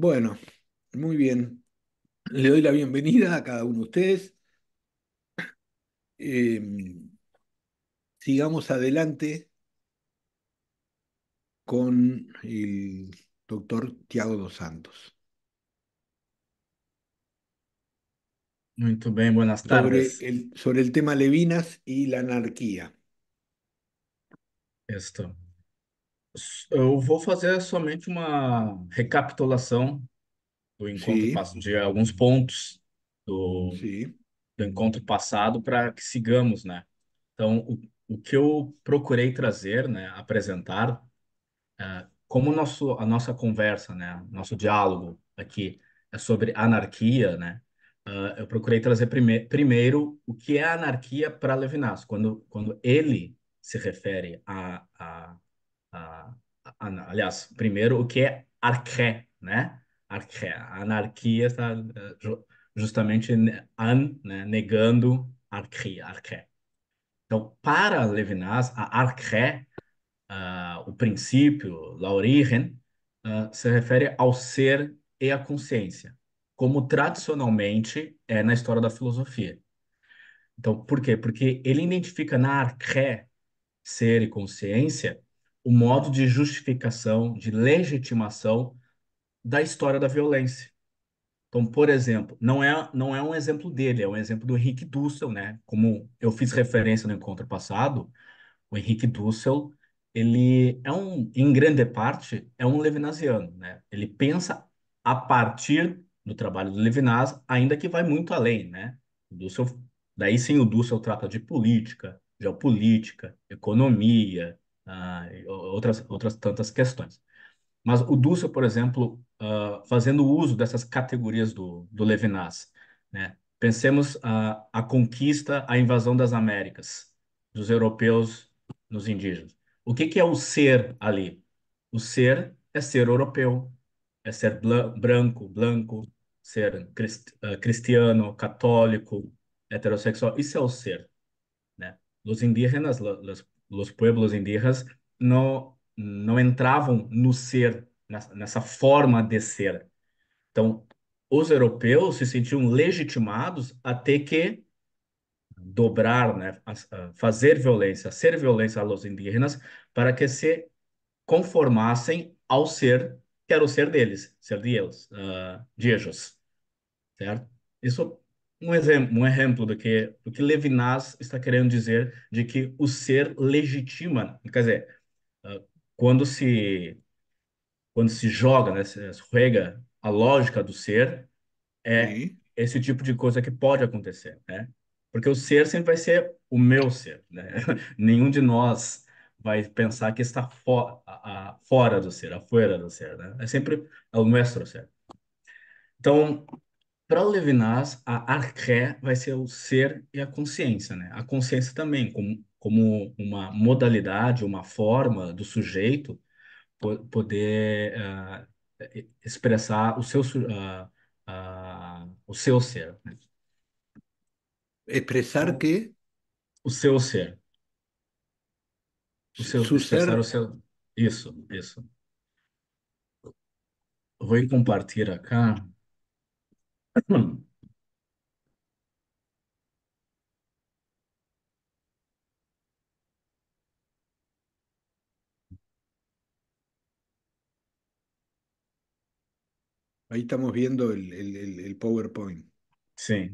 Bueno, muy bien. Le doy la bienvenida a cada uno de ustedes. Em, sigamos adelante con el doctor Tiago dos Santos. Muy bien, buenas tardes. Sobre el, tema Levinas y la anarquía. Esto. eu vou fazer somente uma recapitulação do encontro Sim. de alguns pontos do, do encontro passado para que sigamos, né? Então, o, o que eu procurei trazer, né, apresentar, é, como nosso, a nossa conversa, né, nosso diálogo aqui é sobre anarquia, né? Uh, eu procurei trazer prime primeiro o que é anarquia para Levinas, quando, quando ele se refere a à a, a, aliás, primeiro, o que é arché, né? Arché, anarquia está eh, justamente an, né? negando arquia, arché. Então, para Levinas, a arché, uh, ah, o princípio, laurigen, uh, ah, se refere ao ser e à consciência, como tradicionalmente é na história da filosofia. Então, por quê? Porque ele identifica na arché, ser e consciência, o modo de justificação, de legitimação da história da violência. Então, por exemplo, não é, não é um exemplo dele, é um exemplo do Henrique Dussel, né? Como eu fiz referência no encontro passado, o Henrique Dussel, ele é um, em grande parte, é um levinasiano, né? Ele pensa a partir do trabalho do Levinas, ainda que vai muito além, né? O Dussel, daí sim o Dussel trata de política, geopolítica, economia, uh, outras, outras tantas questões. Mas o Dussel, por exemplo, uh, fazendo uso dessas categorias do, do Levinas, né? pensemos a, a conquista, a invasão das Américas, dos europeus nos indígenas. O que, que é o ser ali? O ser é ser europeu, é ser branco, branco, ser crist, uh, cristiano, católico, heterossexual. Isso é o ser. Né? Os indígenas, as los pueblos indígenas, não, não entravam no ser, nessa forma de ser. Então, os europeus se sentiam legitimados a ter que dobrar, né, a, a fazer violência, ser violência aos indígenas para que se conformassem ao ser que era o ser deles, ser de eles, uh, de ellos, certo? Isso um exemplo, um exemplo do que do que Levinas está querendo dizer de que o ser legitima, quer dizer, ah, quando se quando se joga, né, se rega a lógica do ser é Sim. esse tipo de coisa que pode acontecer, né? Porque o ser sempre vai ser o meu ser, né? Nenhum de nós vai pensar que está fora, fora do ser, afuera do ser, né? É sempre é o nosso ser. Então, para Levinas, a arché vai ser o ser e a consciência, né? A consciência também, como, como uma modalidade, uma forma do sujeito po poder uh, expressar o seu, uh, uh, o seu ser. Né? Expressar quê? O seu ser. O seu, expressar ser... o seu... Isso, isso. Vou compartilhar aqui. Ahí estamos viendo el, el, el, PowerPoint. Sí.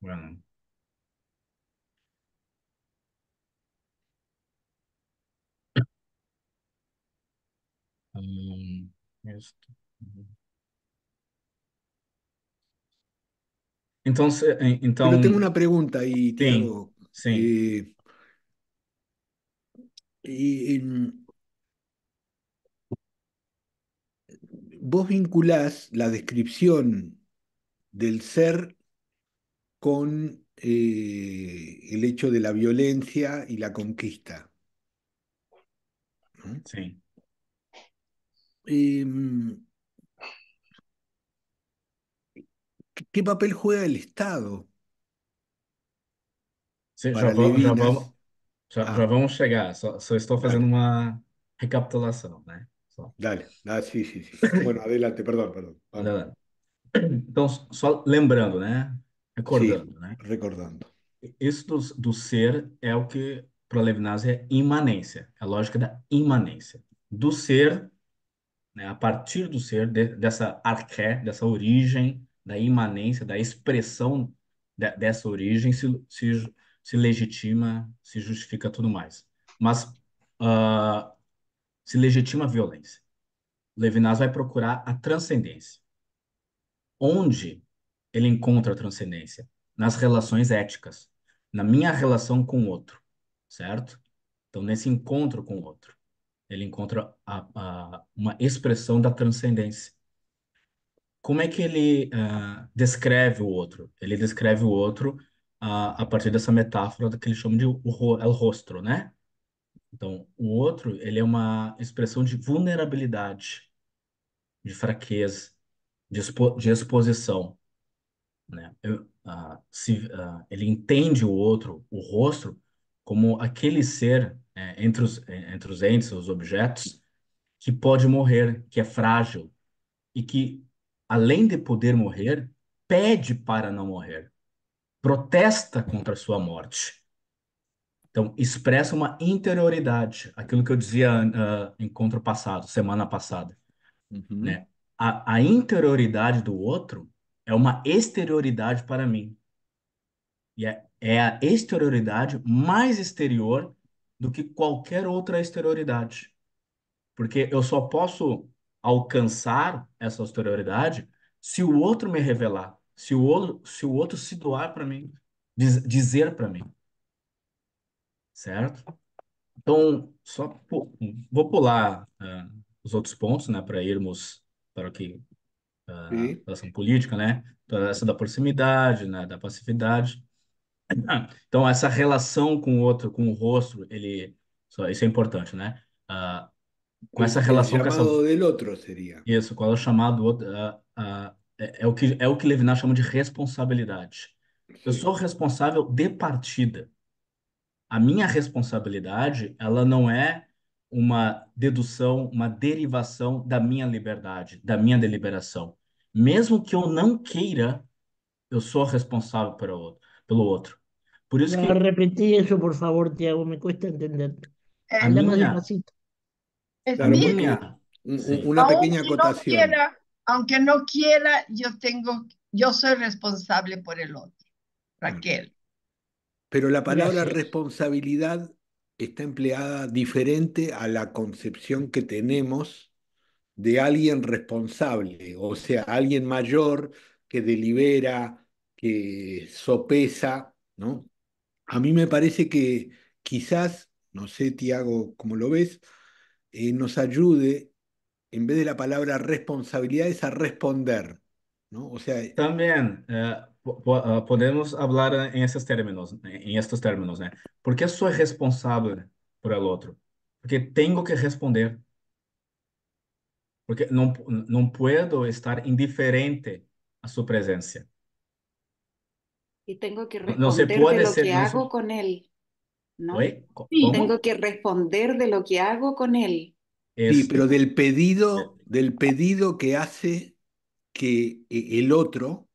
Bueno. Mm, esto. Eh, entonces, tengo una pregunta y tengo. Sí, eh, mm, vos vinculás la descripción del ser con eh, el hecho de la violencia y la conquista. Sí. Mm, ¿Qué papel juega el Estado Sim, já, já, vamos, já, já vamos chegar, só, só estou fazendo dale, uma recapitulação, ¿eh? né? Só. dale. Ah, sim, sim, sim. Bueno, adelante, perdão, perdão. Então, só lembrando, né? Recordando, né? recordando. Isso do, do ser é o que para Levinas é imanência, é a lógica da imanência. Do ser, né? A partir do ser, de- dessa arqué, dessa origem, da imanência, da expressão de, dessa origem se, se, se, legitima, se justifica tudo mais. Mas uh, se legitima a violência. Levinas vai procurar a transcendência. Onde ele encontra a transcendência? Nas relações éticas, na minha relação com o outro, certo? Então, nesse encontro com o outro, ele encontra a, a, uma expressão da transcendência como é que ele uh, descreve o outro? Ele descreve o outro uh, a partir dessa metáfora que ele chama de o, é o, rostro, né? Então, o outro, ele é uma expressão de vulnerabilidade, de fraqueza, de, expo de exposição. Né? Eu, uh, se, uh, ele entende o outro, o rosto, como aquele ser eh, entre, os, eh, entre os entes, os objetos, que pode morrer, que é frágil e que além de poder morrer, pede para não morrer, protesta contra a sua morte. Então, expressa uma interioridade, aquilo que eu dizia uh, encontro passado, semana passada. Uhum. Né? A, a interioridade do outro é uma exterioridade para mim. E é, é a exterioridade mais exterior do que qualquer outra exterioridade. Porque eu só posso alcançar essa superioridade, se o outro me revelar, se o outro se, o outro se doar para mim, diz, dizer para mim. Certo? Então, só vou pular uh, os outros pontos, né, para irmos para o que uh, ah, relação política, né? Então, essa da proximidade, né, da passividade. Então, essa relação com o outro, com o rosto, ele, isso é importante, né? Uh, com essa relação com essa del outro seria. Isso, qual é o chamado outro, a, a, é, é, o que é o que Levinas chama de responsabilidade. Sim. Eu sou responsável de partida. A minha responsabilidade, ela não é uma dedução, uma derivação da minha liberdade, da minha deliberação. Mesmo que eu não queira, eu sou responsável pelo outro. Pelo outro. Por isso não, que... repetir isso, por favor, Tiago, me custa entender. É, Anda minha... mais despacito. una, una pequeña aunque No quiera, aunque no quiera, yo tengo, yo soy responsable por el otro, Raquel. Pero la palabra responsabilidad está empleada diferente a la concepción que tenemos de alguien responsable, o sea, alguien mayor que delibera, que sopesa, ¿no? A mí me parece que quizás, no sé, Tiago, cómo lo ves, eh, nos ayude, en vez de la palabra responsabilidades, a responder. ¿no? O sea, También eh, eh, podemos hablar en esos términos, en estos términos, eh ¿Por qué soy responsable por el otro? Porque tengo que responder. Porque no, no puedo estar indiferente a su presencia. Y tengo que responder no se lo que hago con él. ¿no? Tengo que responder de lo que hago con él. Sí, pero del pedido, del pedido que hace que eh, el otro,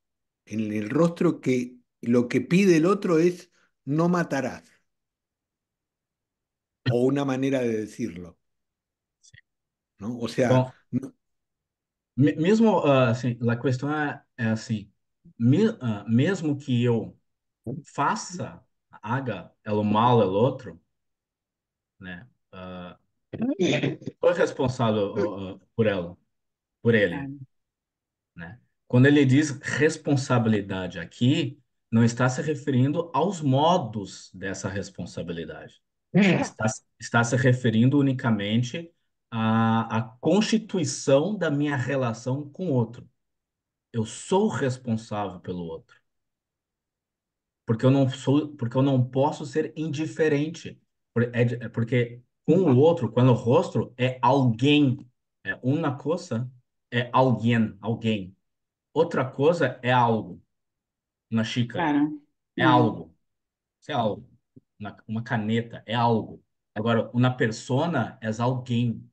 en el rostro que lo que pide el otro es no matarás. O una manera de decirlo. ¿no? O sea... mismo ah, la cuestión así ah, ah, mismo que yo faça haga el é mal al é otro, né? Uh, ah, foi é responsável uh, por ela, por ele, né? Quando ele diz responsabilidade aqui, não está se referindo aos modos dessa responsabilidade. Está, está se referindo unicamente à, à constituição da minha relação com o outro. Eu sou responsável pelo outro porque eu não sou, porque eu não posso ser indiferente, é é porque com um o outro, quando o rosto é alguém, é uma coisa é alguém, alguém, outra coisa é algo, uma xícara é algo, Isso é algo, uma, uma caneta é algo. Agora, uma persona é alguém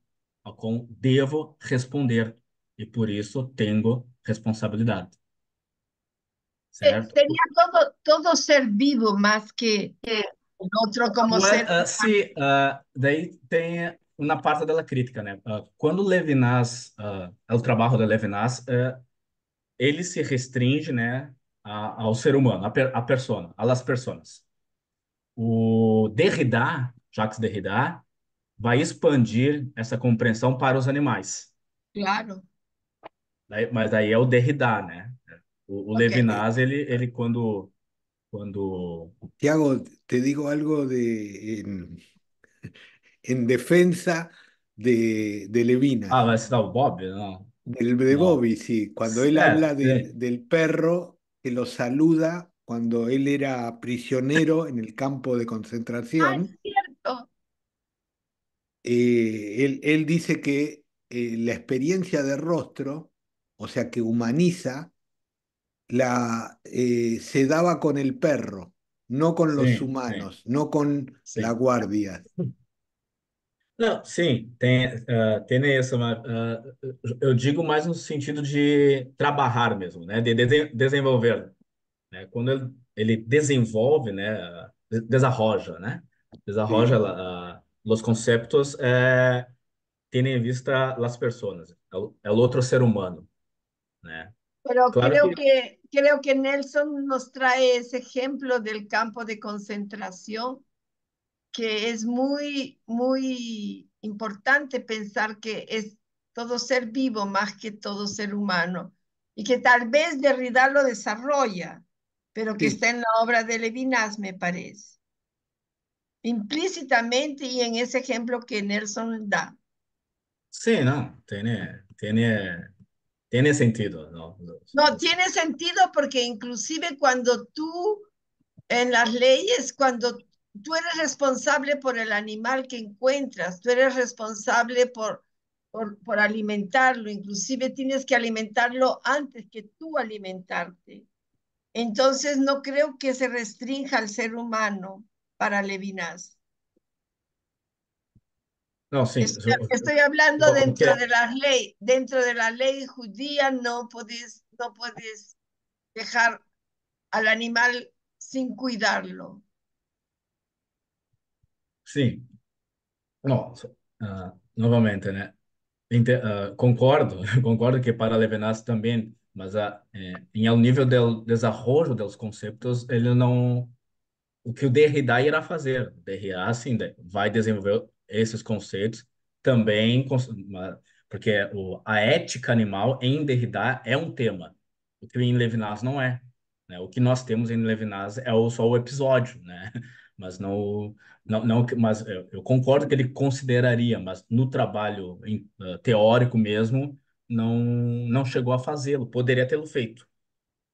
a devo responder e por isso tenho responsabilidade. Certo? todo, todo ser vivo mas que, que outro como Mas, ser... Uh, se, uh, daí tem na parte da crítica, né? Uh, quando Levinas, é o trabalho de Levinas, é, ele se restringe, né, a, ao ser humano, a, per, a persona, a las personas. O Derrida, Jacques Derrida, vai expandir essa compreensão para os animais. Claro. Daí, mas daí é o Derrida, né? O, Levinas, cuando... Tiago, te digo algo de, en, defensa de, de Levinas. Ah, ¿no? de Bobby, sí. Cuando él habla del perro que lo saluda cuando él era prisionero en el campo de concentración. Ah, cierto. Eh, él, él, dice que eh, la experiencia de rostro, o sea, que humaniza, la, eh, se daba con el perro, no con los humanos, não no con la guardia. Não, sim, tem, uh, ah, tem isso, mas uh, ah, eu digo mais no sentido de trabalhar mesmo, né? De, de desenvolver. Né? Quando ele, ele desenvolve, né? Desarroja, né? Desarroja uh, ah, os conceitos, é, tendo tem em vista as pessoas, É o é outro ser humano, né? Pero claro creo que... que... creo que Nelson nos trae ese ejemplo del campo de concentración, que es muy, muy importante pensar que es todo ser vivo más que todo ser humano, y que tal vez Derrida lo desarrolla, pero que está en la obra de Levinas, me parece. Implícitamente y en ese ejemplo que Nelson da. Sí, no, tiene, tiene tiene sentido, ¿no? No, tiene sentido porque inclusive cuando tú, en las leyes, cuando tú eres responsable por el animal que encuentras, tú eres responsable por, por, alimentarlo, inclusive tienes que alimentarlo antes que tú alimentarte. Entonces no creo que se restrinja al ser humano para Levinas. No, sí. Estoy, estoy hablando no, dentro de la ley, dentro de la ley judía no podés, no podés dejar al animal sin cuidarlo. Sim. Não, uh, ah, novamente, né? Inter, uh, ah, concordo, concordo que para levenas também, mas a eh, em ao nível do desenvolvimento dos conceitos, ele não. O que o Derrida irá fazer? Derrida, sim, vai desenvolver esses conceitos também, porque a ética animal em Derrida é um tema, o que em Levinas não é. Né? O que nós temos em Levinas é só o episódio, né? mas não, não, não mas eu concordo que ele consideraria, mas no trabalho eh, teórico mesmo não, não chegou a fazê-lo, poderia tê-lo feito.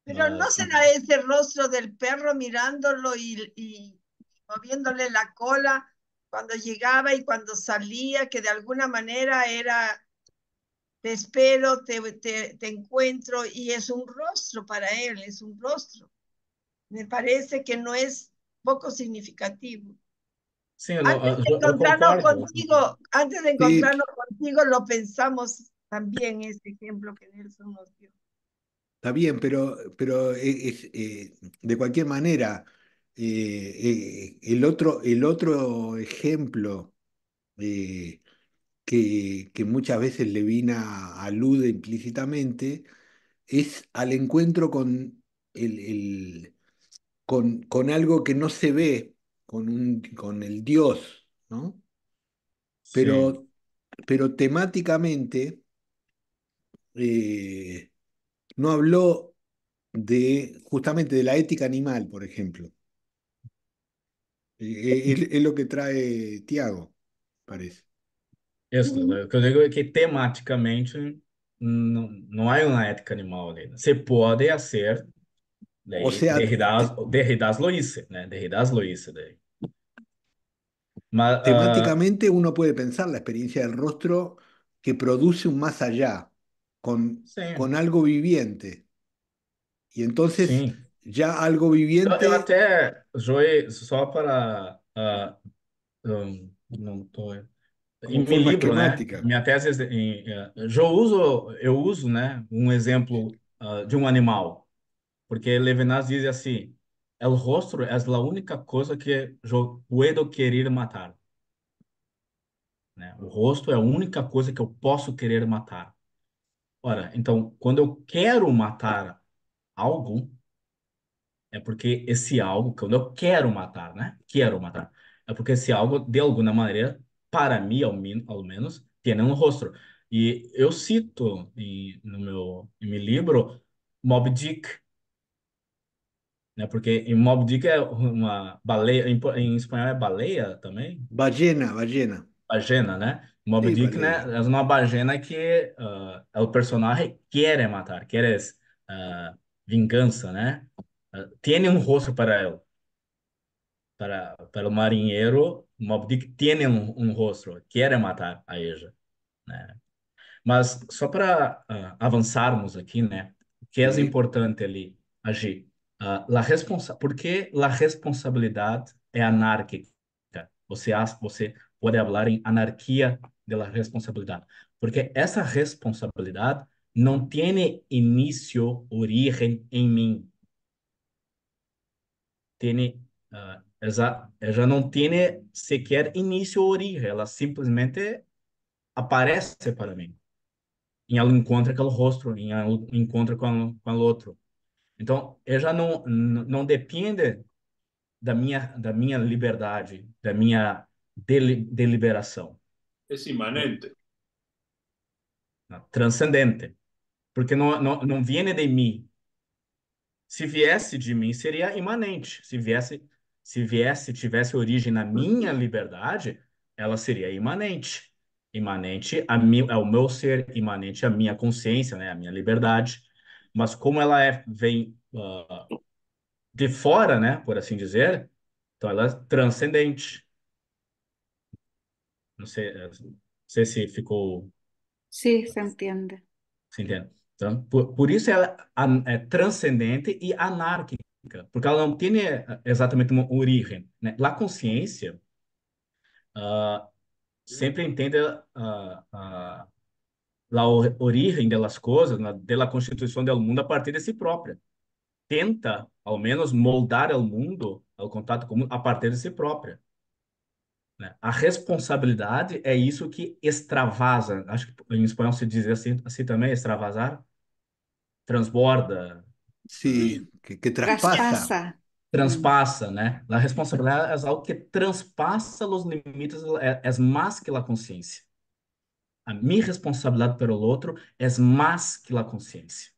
Mas... Pero no será ese rostro del perro mirándolo y, y moviéndole la cola cuando llegaba y cuando salía, que de alguna manera era, te espero, te, te, encuentro, y es un rostro para él, es un rostro. Me parece que no es poco significativo. antes de encontrarnos contigo, antes de encontrarnos contigo, lo pensamos también este ejemplo que Nelson nos dio. Está bien, pero, pero es, eh, eh, eh, de cualquier manera, eh, eh, el, otro, el otro ejemplo eh, que, que, muchas veces Levina alude implícitamente es al encuentro con, el, con, con algo que no se ve, con, un, con el Dios, ¿no? Pero, pero temáticamente no habló de justamente de la ética animal, por ejemplo. Es, lo que trae Tiago, parece. eso que digo es que temáticamente no hay una ética animal Se puede hacer pode fazer o sea, Derrida as hice. né? Derrida ah, Temáticamente uno puede pensar la experiencia del rostro que produce un más allá, con, con algo viviente. Y entonces já algo viviente. Eu até, Joey, só para. Uh, não, estou tô. Em meu livro, né? Minha tese eu uso, eu uso, né, um exemplo uh, ah, de um animal, porque Levinas diz assim: "El rostro é a única coisa que eu puedo querer matar." Né? O rosto é a única coisa que eu posso querer matar. Ora, então, quando eu quero matar algo, é porque esse algo, que eu quero matar, né? Quero matar. É porque esse algo, de alguma maneira, para mim, ao, min, ao menos, tem um rosto. E eu cito em, no meu, em meu livro Mob Dick, né? Porque em Mob Dick é uma baleia, em, em espanhol é baleia também? Bagina, bagina. Bagena, né? Mob Sim, Dick, né? É uma bagena que uh, é o personagem quer matar, quer uh, vingança, né? Ah, tem um rosto para ele. Para, para o marinheiro, Mob Dick tem um, rosto, quer matar a Eja. Né? Mas só para uh, avançarmos aqui, né? O que é Sim. importante ali agir? Uh, ah, la responsa porque a responsabilidade é anárquica. Você, você pode falar em anarquia da responsabilidade, porque essa responsabilidade não tem início, origem em mim tiene, uh, esa, ella no sequer início ou origem, ela simplesmente aparece para mim. E ela encontra aquele rosto, e ela encontra com, com o outro. Então, ela não, não depende da minha, da minha liberdade, da minha deliberação. É imanente. Transcendente. Porque não, não, não vem de mim, se viesse de mim, seria imanente. Se viesse, se viesse, tivesse origem na minha liberdade, ela seria imanente. Imanente a mim, o meu ser, imanente à minha consciência, né, à minha liberdade. Mas como ela é, vem uh, de fora, né, por assim dizer, então ela é transcendente. Não sei, eh, não sei se ficou. Sim, se entende. Se entende. Então, por, por, isso ela é, é transcendente e anárquica, porque ela não tem é, exatamente uma origem. Né? A consciência uh, sempre entende uh, uh, a origem das coisas, né? da constituição do mundo a partir de si própria. Tenta, ao menos, moldar o mundo, o contato mundo, a partir de si própria. Né? A responsabilidade é isso que extravasa. Acho que em espanhol se diz assim, assim também, extravasar. Transborda. Sim, que, que Transpassa, né? A responsabilidade é algo que transpassa os limites, é, é mais que a consciência. A minha responsabilidade pelo outro é mais que a consciência.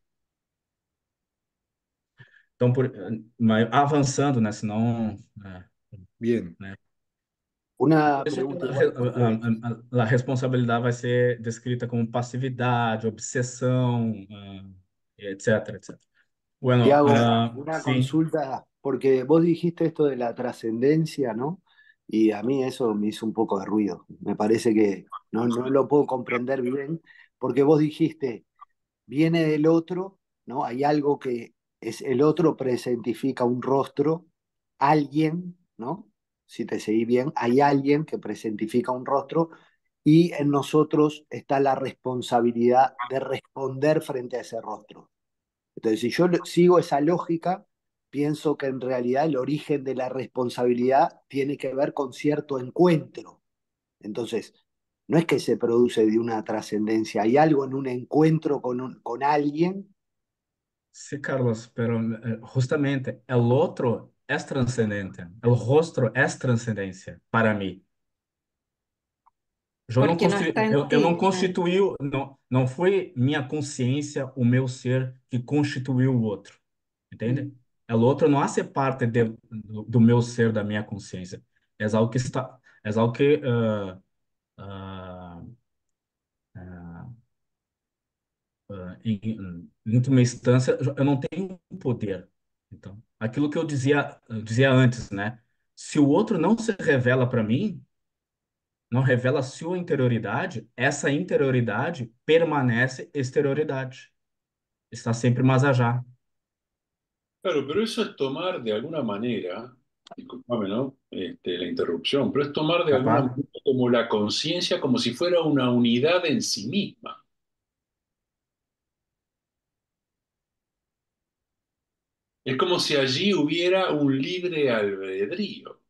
Então, por, eh, avançando, né? Senão. Né? Bien. Né? Una la responsabilidad va a, ser descrita como pasividad, obsesión, eh, etcétera, etcétera. Bueno, ah, una consulta, porque vos dijiste esto de la trascendencia, ¿no? Y a mí eso me hizo un poco de ruido. Me parece que no, no lo puedo comprender bien, porque vos dijiste, viene del otro, ¿no? Hay algo que es el otro presentifica un rostro, alguien, ¿no? si te seguí bien, hay alguien que presentifica un rostro y en nosotros está la responsabilidad de responder frente a ese rostro. Entonces, si yo sigo esa lógica, pienso que en realidad el origen de la responsabilidad tiene que ver con cierto encuentro. Entonces, no es que se produce de una trascendencia, hay algo en un encuentro con, con alguien. Sí, Carlos, pero eh, justamente el otro es transcendente. El rostro es transcendencia para mí. Eu não, constitu... não né? constituiu, não, não foi minha consciência, o meu ser que constituiu o outro, entende? Uhum. É o outro não hace parte de, do meu ser, da minha consciência. És algo que está, é algo que uh, uh, uh, em, em última instância, eu não tenho poder. Então, aquilo que eu dizia, eu dizia antes, né? Se o outro não se revela para mim, não revela sua interioridade, essa interioridade permanece exterioridade. Está sempre masajar. Claro, pero eso es tomar de alguna manera, disculpame, ¿no? Este, la interrupción, pero es tomar de alguna manera como la conciencia como si fuera una unidad en sí misma. Es como si allí hubiera un libre albedrío.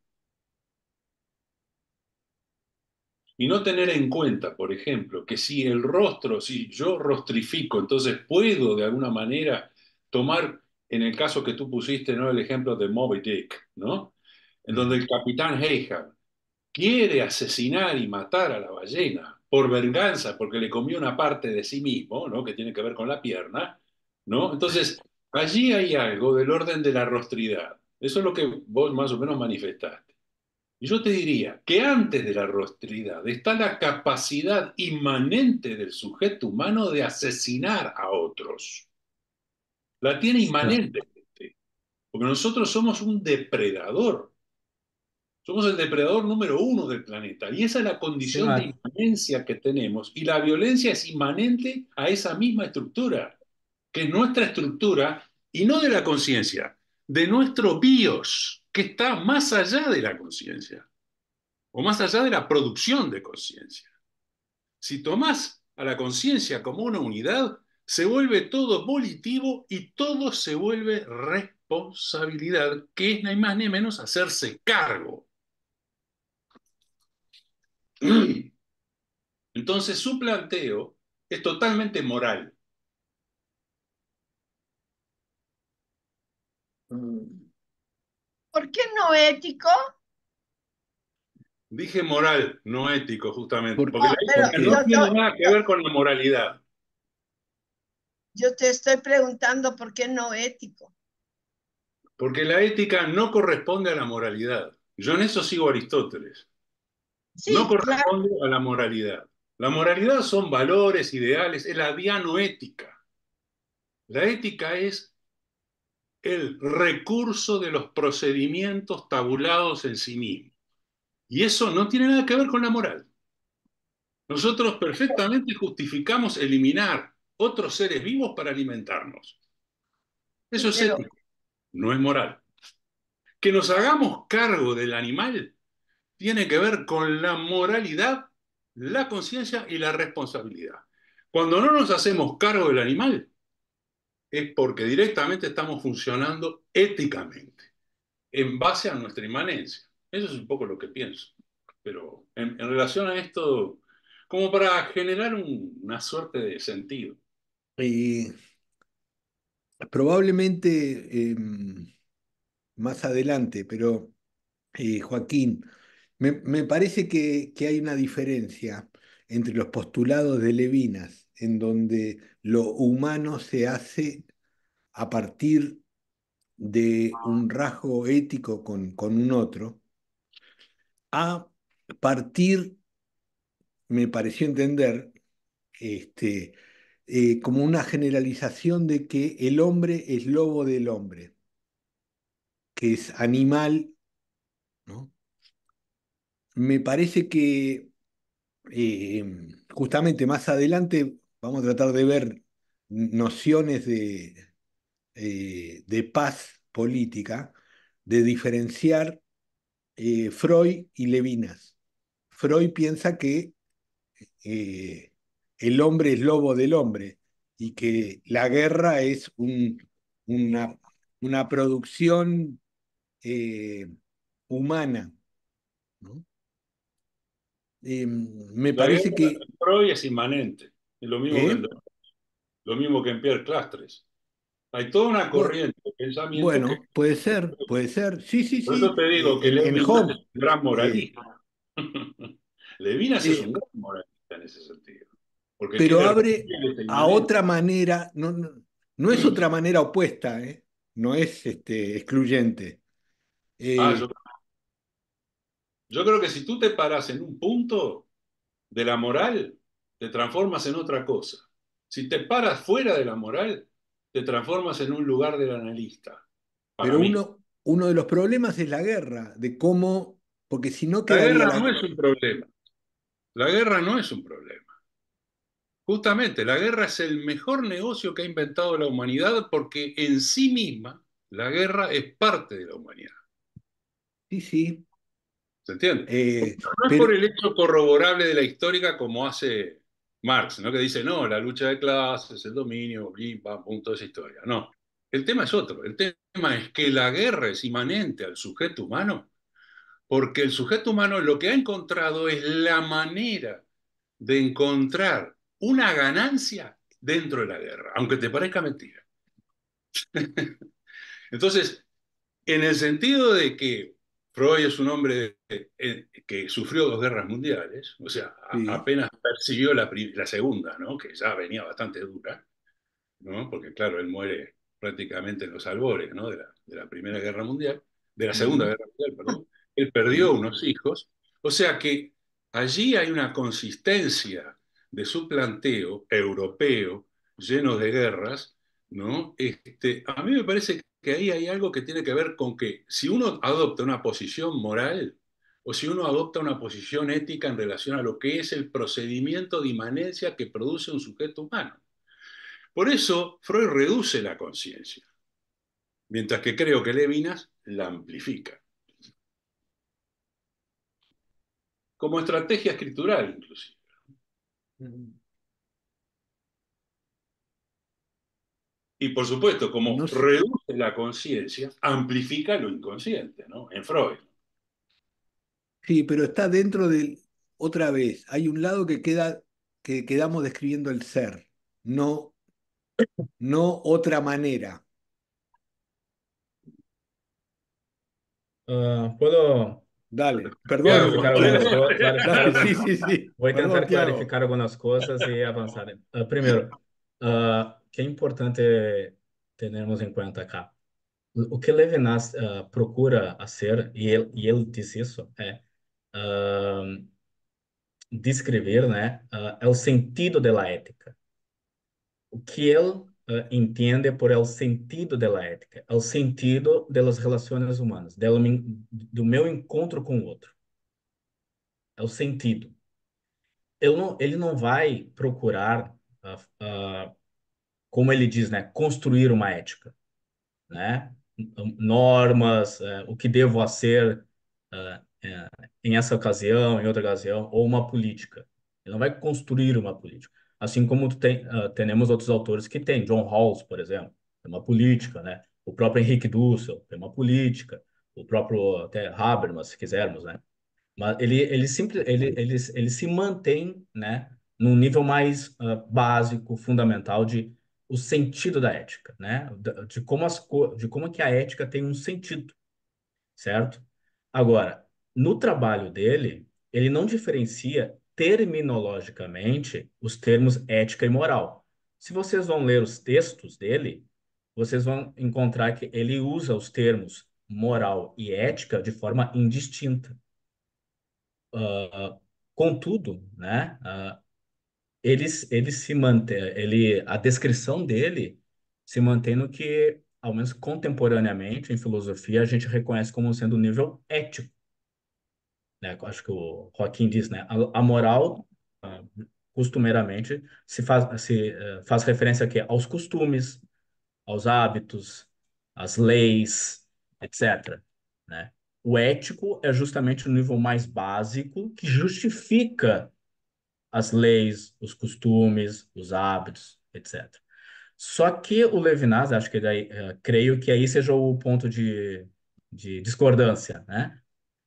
Y no tener en cuenta, por ejemplo, que si el rostro, si yo rostrifico, entonces puedo de alguna manera tomar, en el caso que tú pusiste, ¿no? el ejemplo de Moby Dick, ¿no? en donde el capitán Ahab quiere asesinar y matar a la ballena por venganza, porque le comió una parte de sí mismo, ¿no? que tiene que ver con la pierna, ¿no? Entonces, Allí hay algo del orden de la rostridad. Eso es lo que vos más o menos manifestaste. Y yo te diría que antes de la rostridad está la capacidad inmanente del sujeto humano de asesinar a otros. La tiene inmanente. Porque nosotros somos un depredador. Somos el depredador número uno del planeta. Y esa es la condición de inmanencia que tenemos. Y la violencia es inmanente a esa misma estructura que nuestra estructura, y no de la conciencia, de nuestro bios, que está más allá de la conciencia, o más allá de la producción de conciencia. Si tomás a la conciencia como una unidad, se vuelve todo volitivo y todo se vuelve responsabilidad, que es ni más ni menos hacerse cargo. Entonces su planteo es totalmente moral. Mm. ¿Por qué no ético? Dije moral, no ético, justamente. Porque ah, no tiene nada que ver con la moralidad. Yo te estoy preguntando por qué no ético. Porque la ética no corresponde a la moralidad. Yo en eso sigo Aristóteles. no corresponde a la moralidad. La moralidad son valores, ideales, es la vía no ética. La ética es el recurso de los procedimientos tabulados en sí mismo. Y eso no tiene nada que ver con la moral. Nosotros perfectamente justificamos eliminar otros seres vivos para alimentarnos. Eso es ético, no es moral. Que nos hagamos cargo del animal tiene que ver con la moralidad, la conciencia y la responsabilidad. Cuando no nos hacemos cargo del animal, es porque directamente estamos funcionando éticamente, en base a nuestra inmanencia. Eso es un poco lo que pienso. Pero en, relación a esto, como para generar una suerte de sentido. Y probablemente em, más adelante, pero eh, Joaquín, me, parece que, que, hay una diferencia entre los postulados de Levinas en donde lo humano se hace a partir de un ah. rasgo ético con, con un otro, a partir, me pareció entender, este, eh, como una generalización de que el hombre es lobo del hombre, que es animal, ¿no? Me parece que eh, justamente más adelante Vamos a tratar de ver nociones de, eh, paz política, de diferenciar eh, Freud y Levinas. Freud piensa que eh, el hombre es lobo del hombre y que la guerra es una, una, producción humana. Em, me parece que... Freud es inmanente lo mismo, que, en, lo mismo que en Pierre Clastres. Hay toda una corriente de pensamiento. Bueno, puede ser, puede ser. Sí, sí, sí. Yo te digo que Levinas es un gran moralista. Levinas es eh, un gran moralista en ese sentido. Pero abre a otra manera, no, no, es otra manera opuesta, ¿eh? no es este, excluyente. Eh, ah, yo creo que si tú te paras en un punto de la moral, te transformas en otra cosa. Si te paras fuera de la moral, te transformas en un lugar del analista. Pero uno, uno de los problemas es la guerra, de cómo, porque si no... La guerra no es un problema. La guerra no es un problema. Justamente, la guerra es el mejor negocio que ha inventado la humanidad porque en sí misma la guerra es parte de la humanidad. Sí, sí. ¿Se entiende? Eh, no es por el hecho corroborable de la histórica como hace Marx, ¿no? que dice, no, la lucha de clases, el dominio, pam, bam, punto, esa historia. No, el tema es otro. El tema es que la guerra es inmanente al sujeto humano, porque el sujeto humano lo que ha encontrado es la manera de encontrar una ganancia dentro de la guerra, aunque te parezca mentira. Entonces, en el sentido de que Roy es un hombre eh, que sufrió dos guerras mundiales, o sea, apenas persiguió la, segunda, ¿no? que ya venía bastante dura, ¿no? porque claro, él muere prácticamente en los albores ¿no? de, la, de, la, Primera Guerra Mundial, de la Segunda Guerra Mundial, Él perdió unos hijos, o sea que allí hay una consistencia de su planteo europeo, lleno de guerras, ¿no? Este, a mí me parece que que ahí hay algo que tiene que ver con que si uno adopta una posición moral o si uno adopta una posición ética en relación a lo que es el procedimiento de inmanencia que produce un sujeto humano. Por eso Freud reduce la conciencia, mientras que creo que Levinas la amplifica. Como estrategia escritural, inclusive. Y por supuesto, como reduce la conciencia, amplifica lo inconsciente, ¿no? En Freud. Sí, pero está dentro del, otra vez, hay un lado que queda, que quedamos describiendo el ser, no, no otra manera. Ah, ¿Puedo? Dale, perdón. sí, sí, sí. Voy a intentar clarificar algunas cosas y avanzar. Ah, primero, ah, que é importante eh, termos em conta cá. O que Levinas uh, procura ser, e ele, ele diz isso, é uh, descrever né, uh, é o sentido da ética. O que ele entende por o sentido da ética, o sentido das relações humanas, do meu encontro com o outro. É o sentido. Não, ele não vai procurar uh, uh, como ele diz, né, construir uma ética, né? normas, é, o que devo ser é, é, em essa ocasião, em outra ocasião, ou uma política. Ele não vai construir uma política. Assim como tem, uh, é, temos outros autores que têm, John Rawls, por exemplo, tem uma política, né? O próprio Henrique Dussel tem uma política, o próprio até Habermas, se quisermos, né? Mas ele ele sempre ele, ele, ele se mantém, né, num nível mais uh, básico, fundamental de o sentido da ética, né? De como, as, de como é que a ética tem um sentido, certo? Agora, no trabalho dele, ele não diferencia terminologicamente os termos ética e moral. Se vocês vão ler os textos dele, vocês vão encontrar que ele usa os termos moral e ética de forma indistinta. Uh, contudo, né, uh, ele, ele se mantém, ele, a descrição dele se mantém no que, ao menos contemporaneamente, em filosofia, a gente reconhece como sendo um nível ético. Né? Acho que o Joaquim diz, né? A, a moral, ah, costumeiramente, se faz, se, uh, faz referência aqui aos costumes, aos hábitos, às leis, etc. Né? O ético é justamente o nível mais básico que justifica as leis, os costumes, os hábitos, etc. Só que o Levinas, acho que daí, uh, creio que aí seja o ponto de, de discordância, né?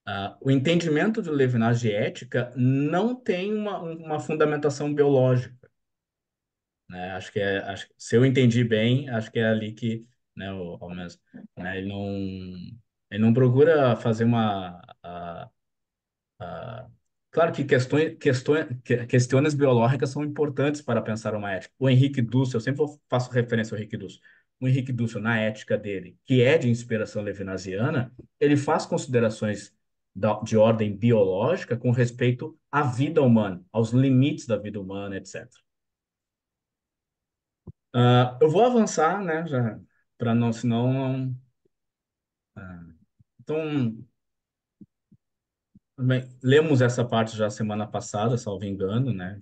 Uh, o entendimento do Levinas de ética não tem uma, uma fundamentação biológica. Né? Acho que é, acho, se eu entendi bem, acho que é ali que, né, o, ao menos, né, ele não, ele não procura fazer uma a, ah, a, ah, Claro que questões, questões, questões biológicas são importantes para pensar uma ética. O Henrique Dussel, eu sempre faço referência ao Henrique Dussel. O Henrique Dussel, na ética dele, que é de inspiração levinasiana, ele faz considerações de ordem biológica com respeito à vida humana, aos limites da vida humana, etc. Uh, ah, eu vou avançar, né, para não, senão não... Uh, ah, então, Bem, lemos essa parte já semana passada, salvo engano, né?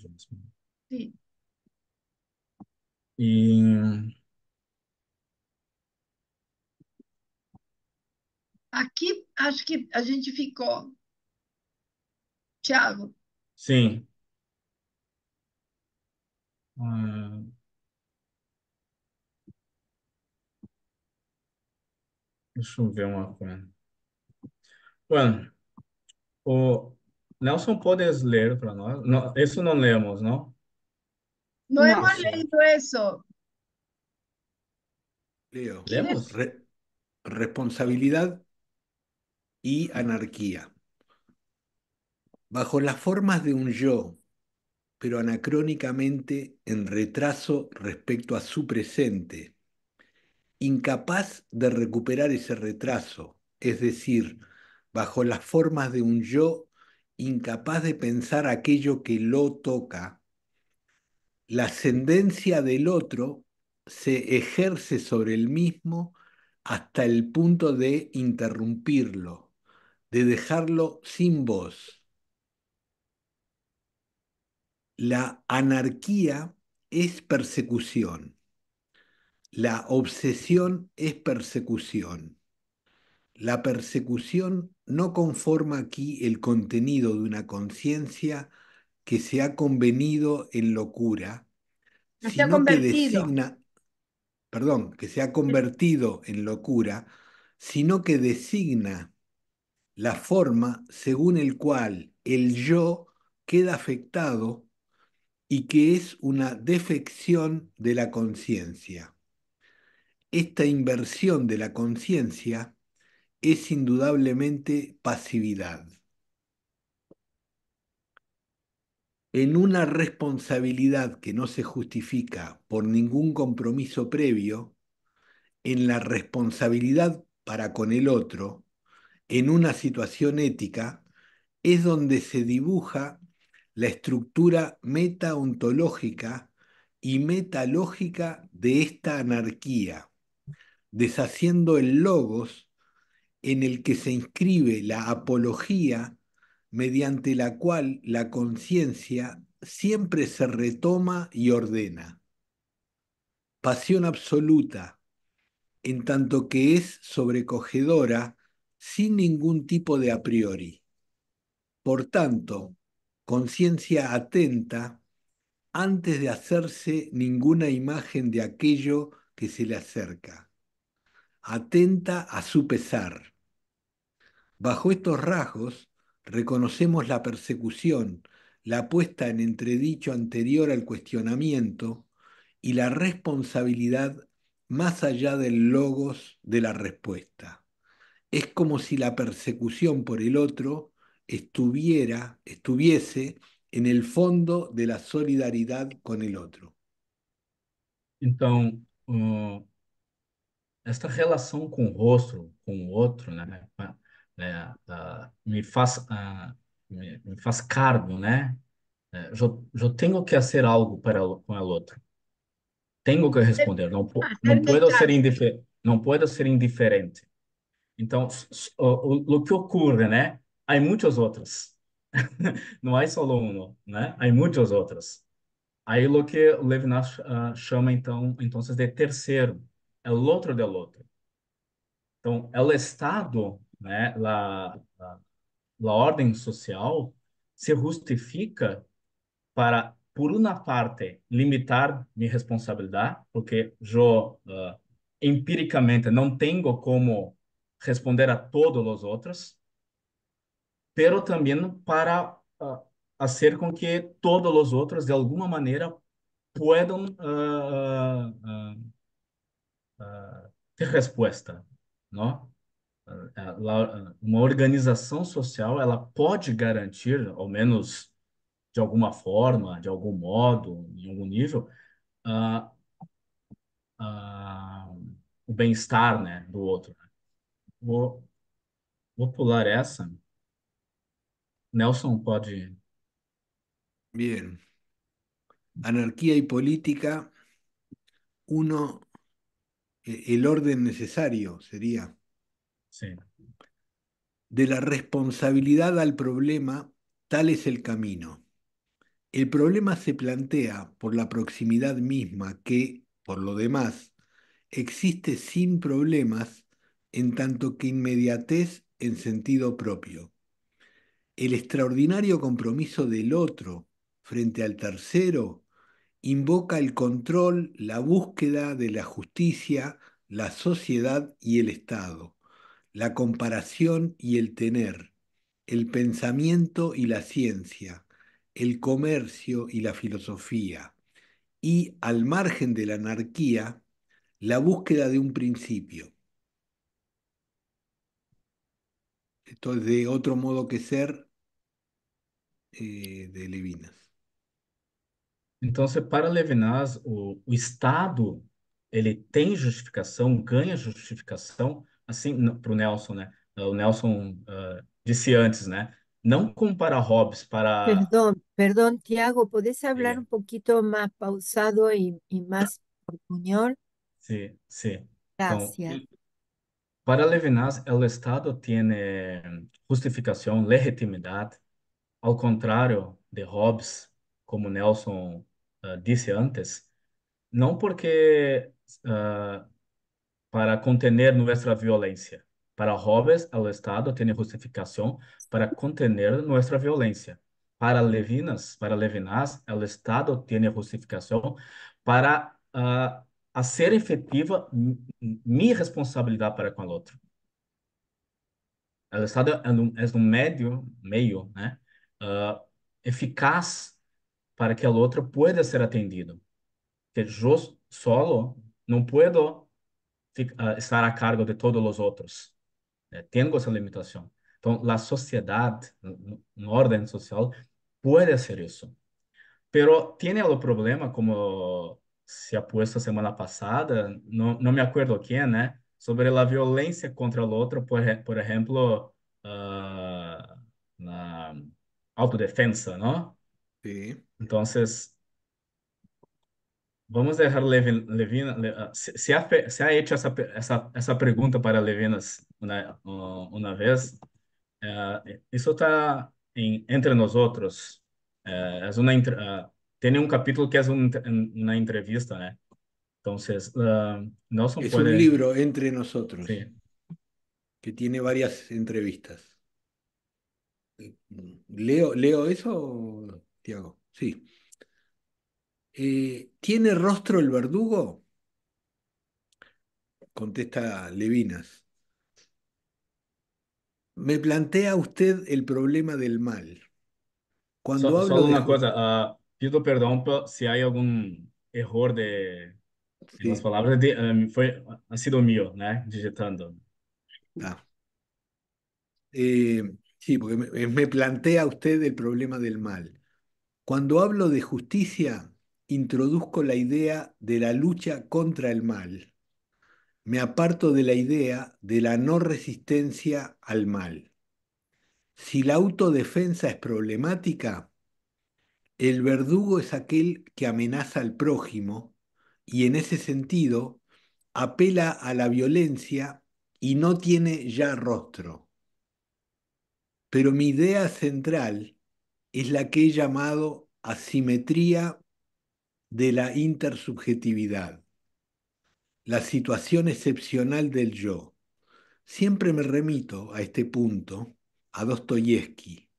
Sim. E aqui acho que a gente ficou. Tiago. Sim. Ah, deixa eu ver uma coisa. Bueno, O Nelson, ¿puedes leer para nosotros? No, eso no leemos, ¿no? No, hemos leído eso. Leo. responsabilidad y anarquía. Bajo las formas de un yo, pero anacrónicamente en retraso respecto a su presente, incapaz de recuperar ese retraso, es decir, bajo las formas de un yo incapaz de pensar aquello que lo toca. La ascendencia del otro se ejerce sobre el mismo hasta el punto de interrumpirlo, de dejarlo sin voz. La anarquía es persecución. La obsesión es persecución. La persecución no conforma aquí el contenido de una conciencia que se ha convenido en locura, sino que designa, perdón, que se ha convertido en locura, sino que designa la forma según el cual el yo queda afectado y que es una defección de la conciencia. Esta inversión de la conciencia es indudablemente pasividad. En una responsabilidad que no se justifica por ningún compromiso previo, en la responsabilidad para con el otro, en una situación ética, es donde se dibuja la estructura metaontológica y metalógica de esta anarquía, deshaciendo el logos en el que se inscribe la apología mediante la cual la conciencia siempre se retoma y ordena. Pasión absoluta, en tanto que es sobrecogedora sin ningún tipo de a priori. Por tanto, conciencia atenta antes de hacerse ninguna imagen de aquello que se le acerca, atenta a su pesar Bajo estos rasgos reconocemos la persecución, la puesta en entredicho anterior al cuestionamiento y la responsabilidad más allá del logos de la respuesta. Es como si la persecución por el otro estuviera, estuviese en el fondo de la solidaridad con el otro. Entonces, esta relación con o con com é, uh, me faz uh, me, me, faz cargo, né? eu, é, eu tenho que fazer algo para com o outro. Tenho que responder. Não ah, não é posso ser indiferente. Não posso ser indiferente. Então, o, o, o que ocorre, né? Há muitas outras. não há só um, né? Há muitas outras. Aí o que Levinas uh, chama então, então de terceiro, é o outro do outro. Então, é o estado né, la, la, la ordem social se justifica para, por uma parte, limitar minha responsabilidade, porque eu uh, empiricamente não tenho como responder a todos os outros, pero também para uh, fazer com que todos os outros, de alguma maneira, possam uh, uh, ter resposta, não? É? uma organização social ela pode garantir, ao menos de alguma forma, de algum modo, em algum nível, uh, uh, o bem-estar né, do outro. Vou, vou pular essa. Nelson pode. Bem. Anarquia e política, uno, o ordem necesario seria De la responsabilidad al problema, tal es el camino. El problema se plantea por la proximidad misma que, por lo demás, existe sin problemas en tanto que inmediatez en sentido propio. El extraordinario compromiso del otro frente al tercero invoca el control, la búsqueda de la justicia, la sociedad y el Estado la comparación y el tener, el pensamiento y la ciencia, el comercio y la filosofía, y al margen de la anarquía, la búsqueda de un principio. Esto de otro modo que ser eh, de Levinas. Entonces, para Levinas, ¿el Estado ele tiene justificación ganha justificação assim, para né? ah, o Nelson, né? O Nelson uh, ah, disse antes, né? Não comparar Hobbes para... Perdão, perdón, Tiago, podes falar sí. um pouquinho mais pausado e e mais portuñol? Sí, sim sim. Então, para Levinas, o Estado tem justificação legitimidade ao contrário de Hobbes, como Nelson uh, ah, disse antes, não porque uh, para contener nossa violência. Para Hobbes, o Estado tem justificação para contener nossa violência. Para Levinas, para Levinas, o Estado tem justificação para uh, ah, fazer efetiva minha responsabilidade para com o outro. O Estado é um, é um meio, meio, né, uh, ¿eh? ah, eficaz para que o outro pueda ser atendido. Que eu solo não posso Ah, estar a cargo de todos los otros. Eh, tengo esa limitación. Entonces, la sociedad, sociedade, orden social, puede ser eso. Pero tiene el problema, como se ha puesto semana pasada, no me acuerdo quién, né? ¿eh? Sobre la violencia contra el otro, por, ejemplo, ah, la autodefensa, ¿no? Sí. Entonces... Vamos a dejar Levin, ah, se, ha, se, hecho esa, pregunta para Levinas una, una vez. Eh, eso está en, entre nosotros. Eh, es una, ah, tiene un capítulo que es una entrevista, ¿eh? ah, ¿no? Entonces, no es un libro entre nosotros que tiene varias entrevistas. ¿Leo, leo eso, Tiago? Sí. Eh, ¿tiene rostro el verdugo? Contesta Levinas. Me plantea usted el problema del mal. Cuando hablo de una cosa, ah, pido perdón si hay algún error de, en las palabras, em, fue, ha sido mío, ¿no? Digitando. Ah. Eh, sí, porque me plantea usted el problema del mal. Cuando hablo de justicia, introduzco la idea de la lucha contra el mal. Me aparto de la idea de la no resistencia al mal. Si la autodefensa es problemática, el verdugo es aquel que amenaza al prójimo y en ese sentido apela a la violencia y no tiene ya rostro. Pero mi idea central es la que he llamado asimetría de la intersubjetividad, la situación excepcional del yo. Siempre me remito a este punto a Dostoyevsky.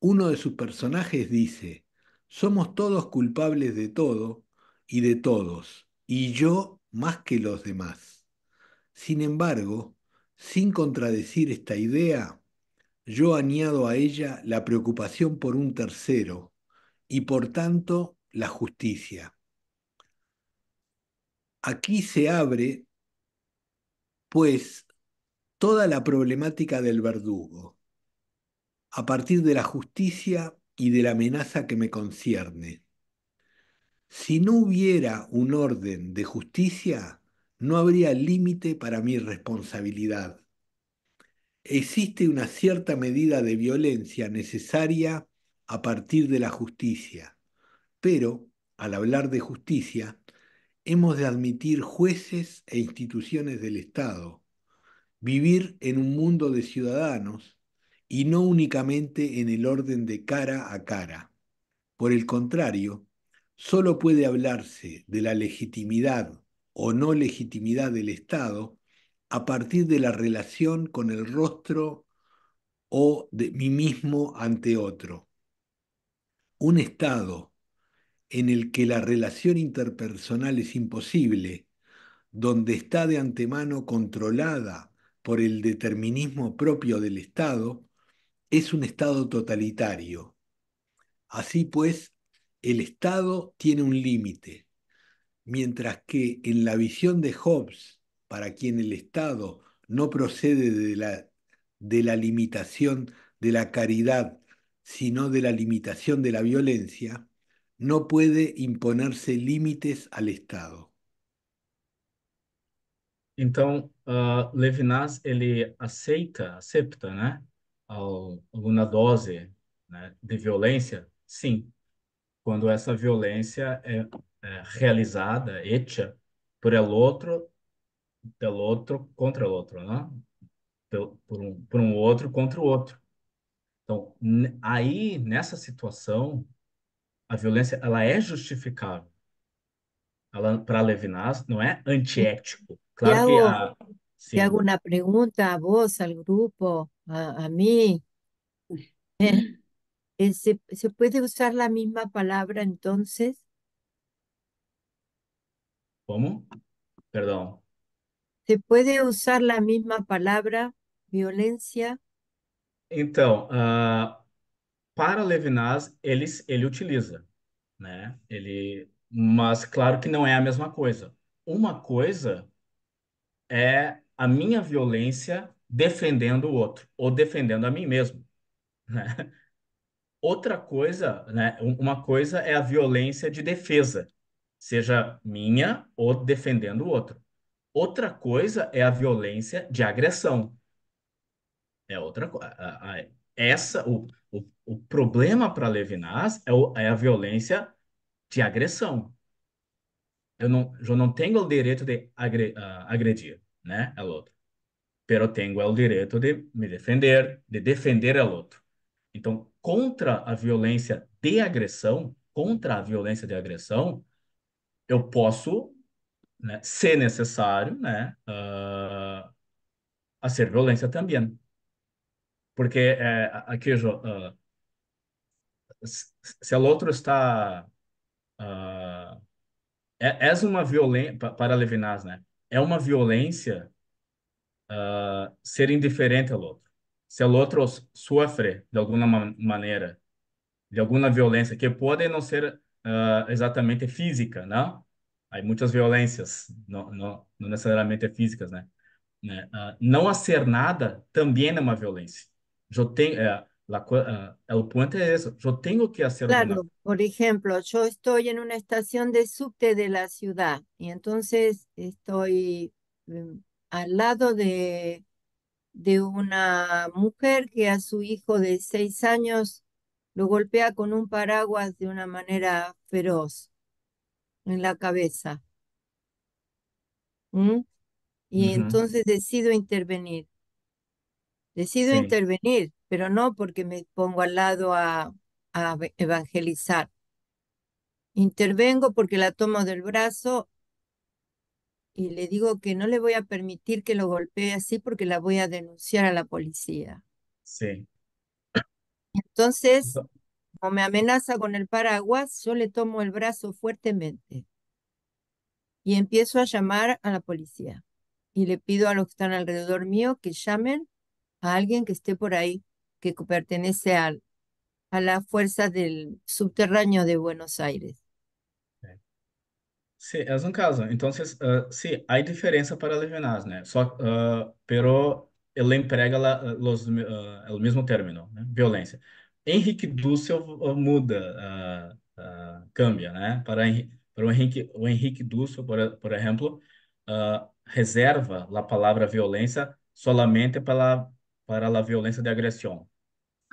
Uno de sus personajes dice, somos todos culpables de todo y de todos, y yo más que los demás. Sin embargo, sin contradecir esta idea, yo añado a ella la preocupación por un tercero y por tanto la justicia. Aquí se abre, pues, toda la problemática del verdugo, a partir de la justicia y de la amenaza que me concierne. Si no hubiera un orden de justicia, no habría límite para mi responsabilidad. Existe una cierta medida de violencia necesaria a partir de la justicia pero, al hablar de justicia, hemos de admitir jueces e instituciones del Estado, vivir en un mundo de ciudadanos y no únicamente en el orden de cara a cara. Por el contrario, solo puede hablarse de la legitimidad o no legitimidad del Estado a partir de la relación con el rostro o de mí mismo ante otro. Un Estado en el que la relación interpersonal es imposible, donde está de antemano controlada por el determinismo propio del Estado, es un Estado totalitario. Así pues, el Estado tiene un límite, mientras que en la visión de Hobbes, para quien el Estado no procede de la, limitación de la caridad, sino de la limitación de la violencia, no puede imponerse límites al Estado. Então, uh, Levinas ele aceita, acepta, né, ao, dose, né, de violência, sim, quando essa violência é, é realizada, hecha por el outro, pelo outro contra o outro, né? por, um, por um outro contra o outro. Então, aí nessa situação a violência ela é justificável. Para Levinas, não é antiético. Claro que a, Te hago una pregunta a vos, al grupo, a, a mí. Eh, ¿Se, ¿Se, puede usar la misma palabra entonces? ¿Cómo? Perdón. ¿Se puede usar la misma palabra violencia? Então, a ah, para Levinas, ele, ele utiliza, né? Ele, mas claro que não é a mesma coisa. Uma coisa é a minha violência defendendo o outro ou defendendo a mim mesmo, né? Outra coisa, né? Uma coisa é a violência de defesa, seja minha ou defendendo o outro. Outra coisa é a violência de agressão. É outra coisa essa o, o, o problema para Levinas é, o, é a violência de agressão. Eu não, eu não tenho o direito de agre, uh, agredir, né, ao outro. Pero tenho o direito de me defender, de defender ao outro. Então, contra a violência de agressão, contra a violência de agressão, eu posso, né, se necessário, né, uh, a ser violência também. Porque é, aqui, uh, se o outro está. Uh, é, é uma violência. Para Levinas, né? É uma violência uh, ser indiferente ao outro. Se o outro sofre de alguma maneira, de alguma violência, que pode não ser uh, exatamente física, não? Há muitas violências, não, não, não necessariamente físicas, né? Uh, não fazer nada também é uma violência. Yo tengo, eh, eh, el puente es, yo tengo que hacer... Claro, por ejemplo, yo estoy en una estación de subte de la ciudad y entonces estoy em, al lado de, de una mujer que a su hijo de seis años lo golpea con un paraguas de una manera feroz en la cabeza. ¿Mm? Y entonces decido intervenir. Decido intervenir, pero no porque me pongo al lado a, a evangelizar. Intervengo porque la tomo del brazo y le digo que no le voy a permitir que lo golpee así porque la voy a denunciar a la policía. Sí. Entonces, como me amenaza con el paraguas, yo le tomo el brazo fuertemente y empiezo a llamar a la policía. Y le pido a los que están alrededor mío que llamen a alguien que esté por ahí, que pertenece a, a la fuerza del subterráneo de Buenos Aires. Sim, é um caso. Então, uh, eh, sim, há diferença para Levinas, né? Só, uh, pero ele emprega la, eh, los, uh, o mesmo término, né? Violência. Henrique Dussel muda, uh, uh, cambia, né? Para, para o Henrique, o Dussel, por, por exemplo, reserva a palavra violência solamente para para la violencia de agresión.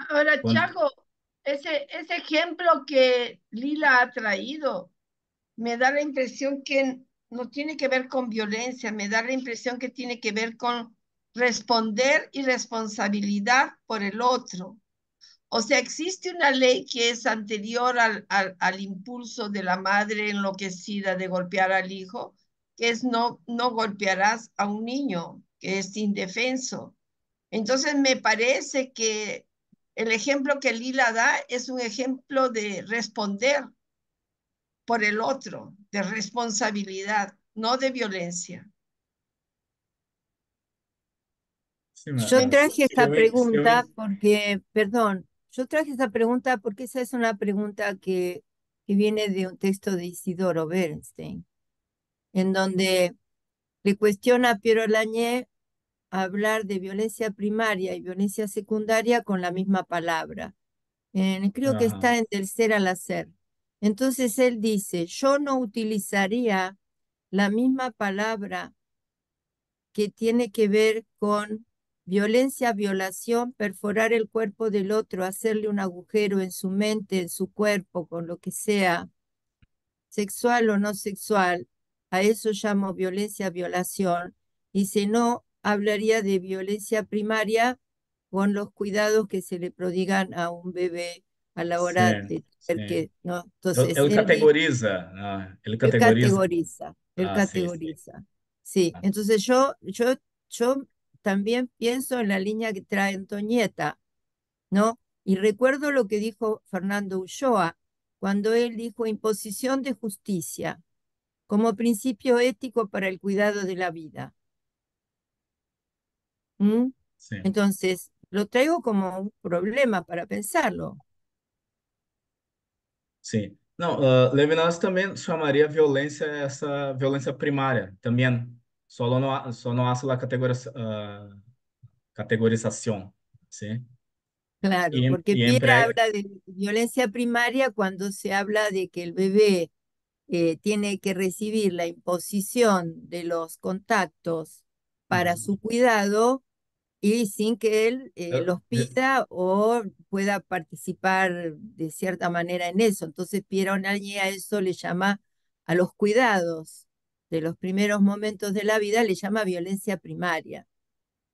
Ahora, Cuando... ese, ese ejemplo que Lila ha traído, me da la impresión que no tiene que ver con violencia, me da la impresión que tiene que ver con responder y responsabilidad por el otro. O sea, existe una ley que es anterior al, al, impulso de la madre enloquecida de golpear al hijo, que es no, no golpearás a un niño que es indefenso. Entonces me parece que el ejemplo que Lila da es un ejemplo de responder por el otro, de responsabilidad, no de violencia. yo traje esta pregunta porque, perdón, yo traje esta pregunta porque esa es una pregunta que, que viene de un texto de Isidoro Bernstein, en donde le cuestiona a Piero Lañé hablar de violencia primaria y violencia secundaria con la misma palabra. creo que está en tercer al hacer. Entonces él dice, yo no utilizaría la misma palabra que tiene que ver con violencia, violación, perforar el cuerpo del otro, hacerle un agujero en su mente, en su cuerpo, con lo que sea, sexual o no sexual, a eso llamo violencia, violación. y si no, hablaría de violencia primaria con los cuidados que se le prodigan a un bebé a la hora de que... ¿no? Entonces, él, ah, categoriza, él categoriza. Ah, él categoriza, Sí, ah. entonces yo, yo, yo también pienso en la línea que trae Antonieta, ¿no? Y recuerdo lo que dijo Fernando Ulloa cuando él dijo imposición de justicia como principio ético para el cuidado de la vida. ¿Mm? Entonces, lo traigo como un problema para pensarlo. Sí. No, ah, Levinas también llamaría violencia esa violencia primaria. También solo hace la ah, categorización. ¿sí? Claro, porque habla de violencia primaria cuando se habla de que el bebé eh, tiene que recibir la imposición de los contactos para su cuidado y sin que él eh, los pida o pueda participar de cierta manera en eso. Entonces Piero Onanier a eso le llama a los cuidados de los primeros momentos de la vida, le llama violencia primaria.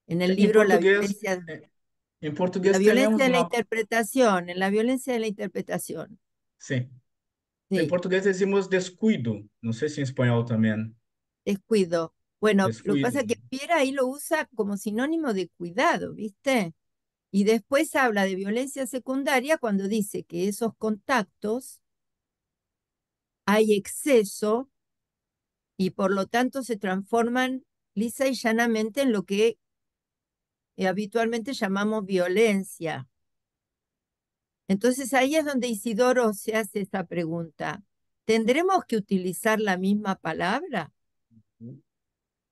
En el eh, libro La violencia... Eh, en portugués la violencia de la interpretación, en la violencia de la interpretación. Sí. En portugués decimos descuido, no sé si en español también. Descuido. Bueno, lo que pasa es que ahí lo usa como sinónimo de cuidado, ¿viste? Y después habla de violencia secundaria cuando dice que esos contactos hay exceso y por lo tanto se transforman lisa y llanamente en lo que habitualmente llamamos violencia. Entonces ahí es donde Isidoro se hace esta pregunta. ¿Tendremos que utilizar la misma palabra?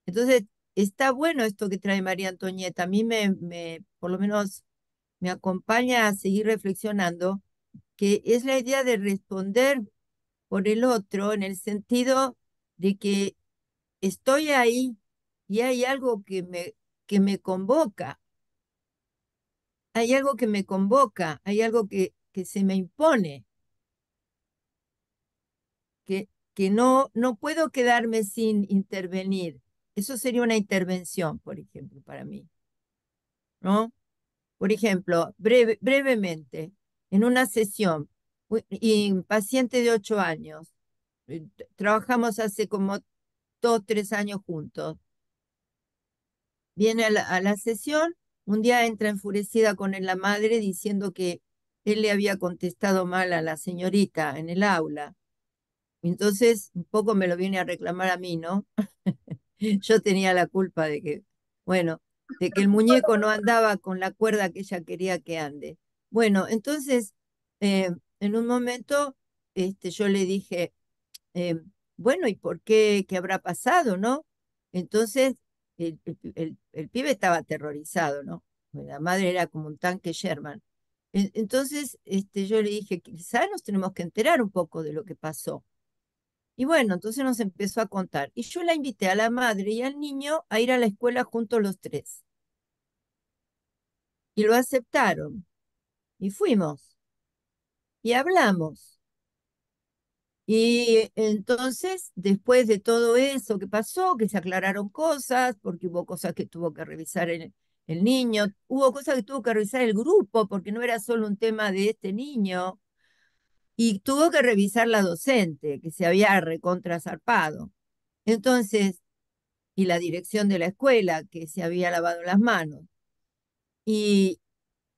Entonces está bueno esto que trae María Antonieta. A mí me, me, por lo menos, me acompaña a seguir reflexionando, que es la idea de responder por el otro en el sentido de que estoy ahí y hay algo que me, que me convoca. Hay algo que me convoca, hay algo que, que se me impone. Que, que no, no puedo quedarme sin intervenir eso sería una intervención, por ejemplo, para mí. ¿No? Por ejemplo, brevemente, en una sesión, un paciente de ocho años, eh, trabajamos hace como dos, tres años juntos, viene a la, sesión, un día entra enfurecida con la madre diciendo que él le había contestado mal a la señorita en el aula. Entonces, un poco me lo viene a reclamar a mí, ¿no? yo tenía la culpa de que, bueno, de que el muñeco no andaba con la cuerda que ella quería que ande. Bueno, entonces, eh, en un momento, este, yo le dije, eh, bueno, ¿y por qué? ¿Qué habrá pasado, no? Entonces, el, pibe estaba aterrorizado, ¿no? Pues la madre era como un tanque Sherman. Entonces, este, yo le dije, quizás nos tenemos que enterar un poco de lo que pasó. Y bueno, entonces nos empezó a contar. Y yo la invité a la madre y al niño a ir a la escuela juntos los tres. Y lo aceptaron. Y fuimos. Y hablamos. Y entonces, después de todo eso que pasó, que se aclararon cosas, porque hubo cosas que tuvo que revisar el, el niño, hubo cosas que tuvo que revisar el grupo, porque no era solo un tema de este niño, y tuvo que revisar la docente, que se había recontrazarpado. Entonces, y la dirección de la escuela, que se había lavado las manos. Y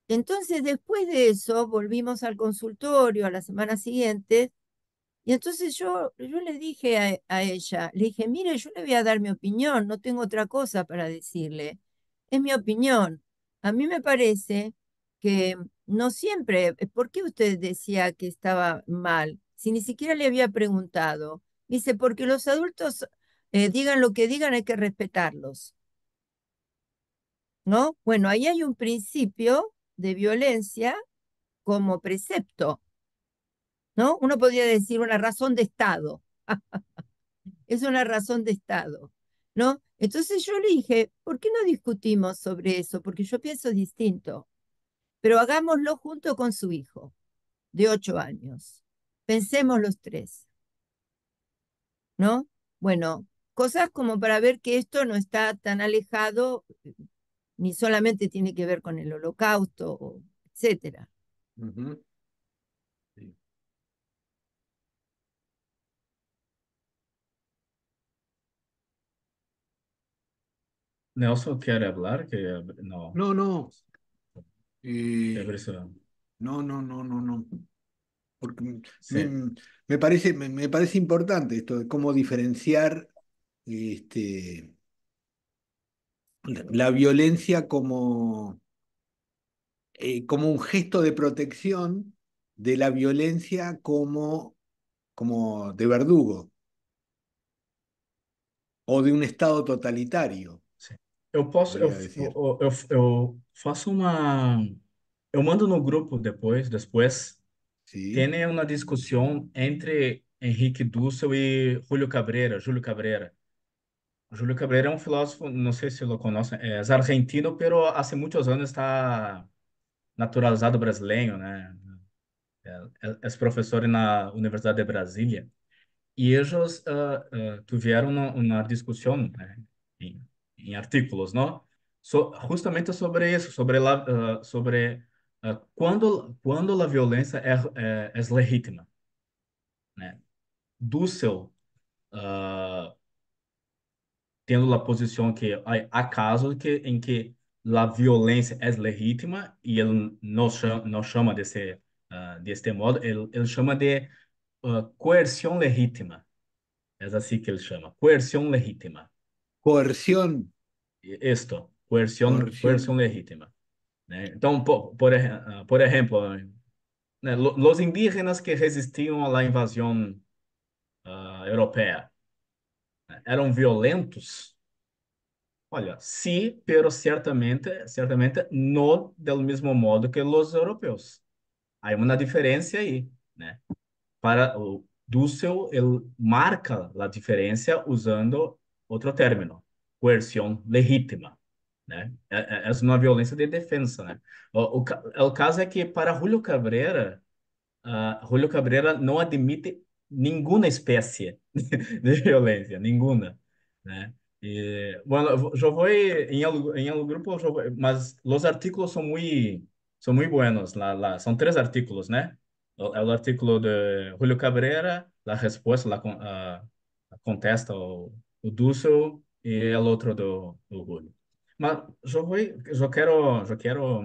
entonces, después de eso, volvimos al consultorio a la semana siguiente, y entonces yo, yo le dije a, a ella, le dije, mire, yo le voy a dar mi opinión, no tengo otra cosa para decirle, es mi opinión. A mí me parece que no siempre. Eh, ¿Por qué usted decía que estaba mal? Si ni siquiera le había preguntado. Dice, porque los adultos eh, digan lo que digan, hay que respetarlos. ¿No? Bueno, ahí hay un principio de violencia como precepto. ¿No? Uno podría decir una razón de Estado. es una razón de Estado. ¿No? Entonces yo le dije, ¿por qué no discutimos sobre eso? Porque yo pienso distinto pero hagámoslo junto con su hijo, de ocho años. Pensemos los tres. ¿No? Bueno, cosas como para ver que esto no está tan alejado, ni solamente tiene que ver con el holocausto, etcétera. Uh quiere hablar, No, no no, no, no, no, no. Porque me, parece, me, parece importante esto cómo diferenciar este, la, violencia como, eh, como un gesto de protección de la violencia como, como de verdugo o de un estado totalitario. Eu posso, eu, eu, eu faço uma. Eu mando no grupo depois, depois. Tem uma discussão entre Henrique Dussel e Júlio Cabrera, Júlio Cabrera. Julio Cabrera é um filósofo, não sei se lo conhece, é argentino, pero há muitos anos está naturalizado brasileiro, né? É, é, é professor na Universidade de Brasília. E eles uh, uh, tiveram uma, uma discussão, né? em artículos, não? So, justamente sobre isso, sobre la, uh, sobre uh, quando quando a violência é, é, é legítima, né? Do seu uh, tendo a posição que há casos que em que a violência é legítima e ele não chama, não chama desse uh, deste modo, ele, ele chama de coerção legítima. É assim que ele chama, coerção legítima. Coerção isto, coerção coerção legítima. Né? Então, por, ah, por, por exemplo, né, os indígenas que resistiam à invasão uh, ah, europeia né, eram violentos? Olha, sim, sí, pero certamente, certamente não do mesmo modo que os europeus. Há uma diferença aí, né? Para o Dussel, ele marca a diferença usando outro término, coerção legítima, né? É, é, é, uma violência de defesa, né? O, o, o, caso é que para Julio Cabrera, uh, Julio Cabrera não admite nenhuma espécie de violência, nenhuma, né? E, bueno, eu vou em el, em algum grupo, vou, mas os artigos são muito são muito buenos, lá são três artigos, né? O, é o artigo de Julio Cabrera, a resposta, a ah, contesta o, o Dussel, y el otro de orgullo. yo, quiero... Yo quiero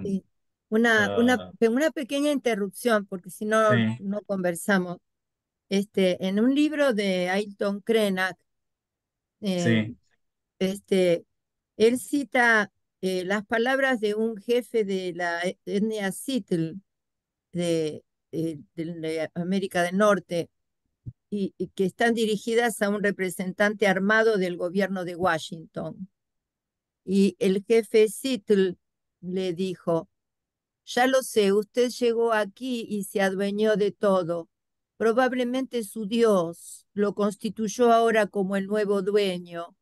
una, una, ah, una, pequeña interrupción, porque si no, no conversamos. Este, en un libro de Ailton Krenak, eh, este, él cita eh, las palabras de un jefe de la e, etnia de, eh, de América del Norte, y, que están dirigidas a un representante armado del gobierno de Washington. Y el jefe Sitl le dijo, ya lo sé, usted llegó aquí y se adueñó de todo. Probablemente su Dios lo constituyó ahora como el nuevo dueño,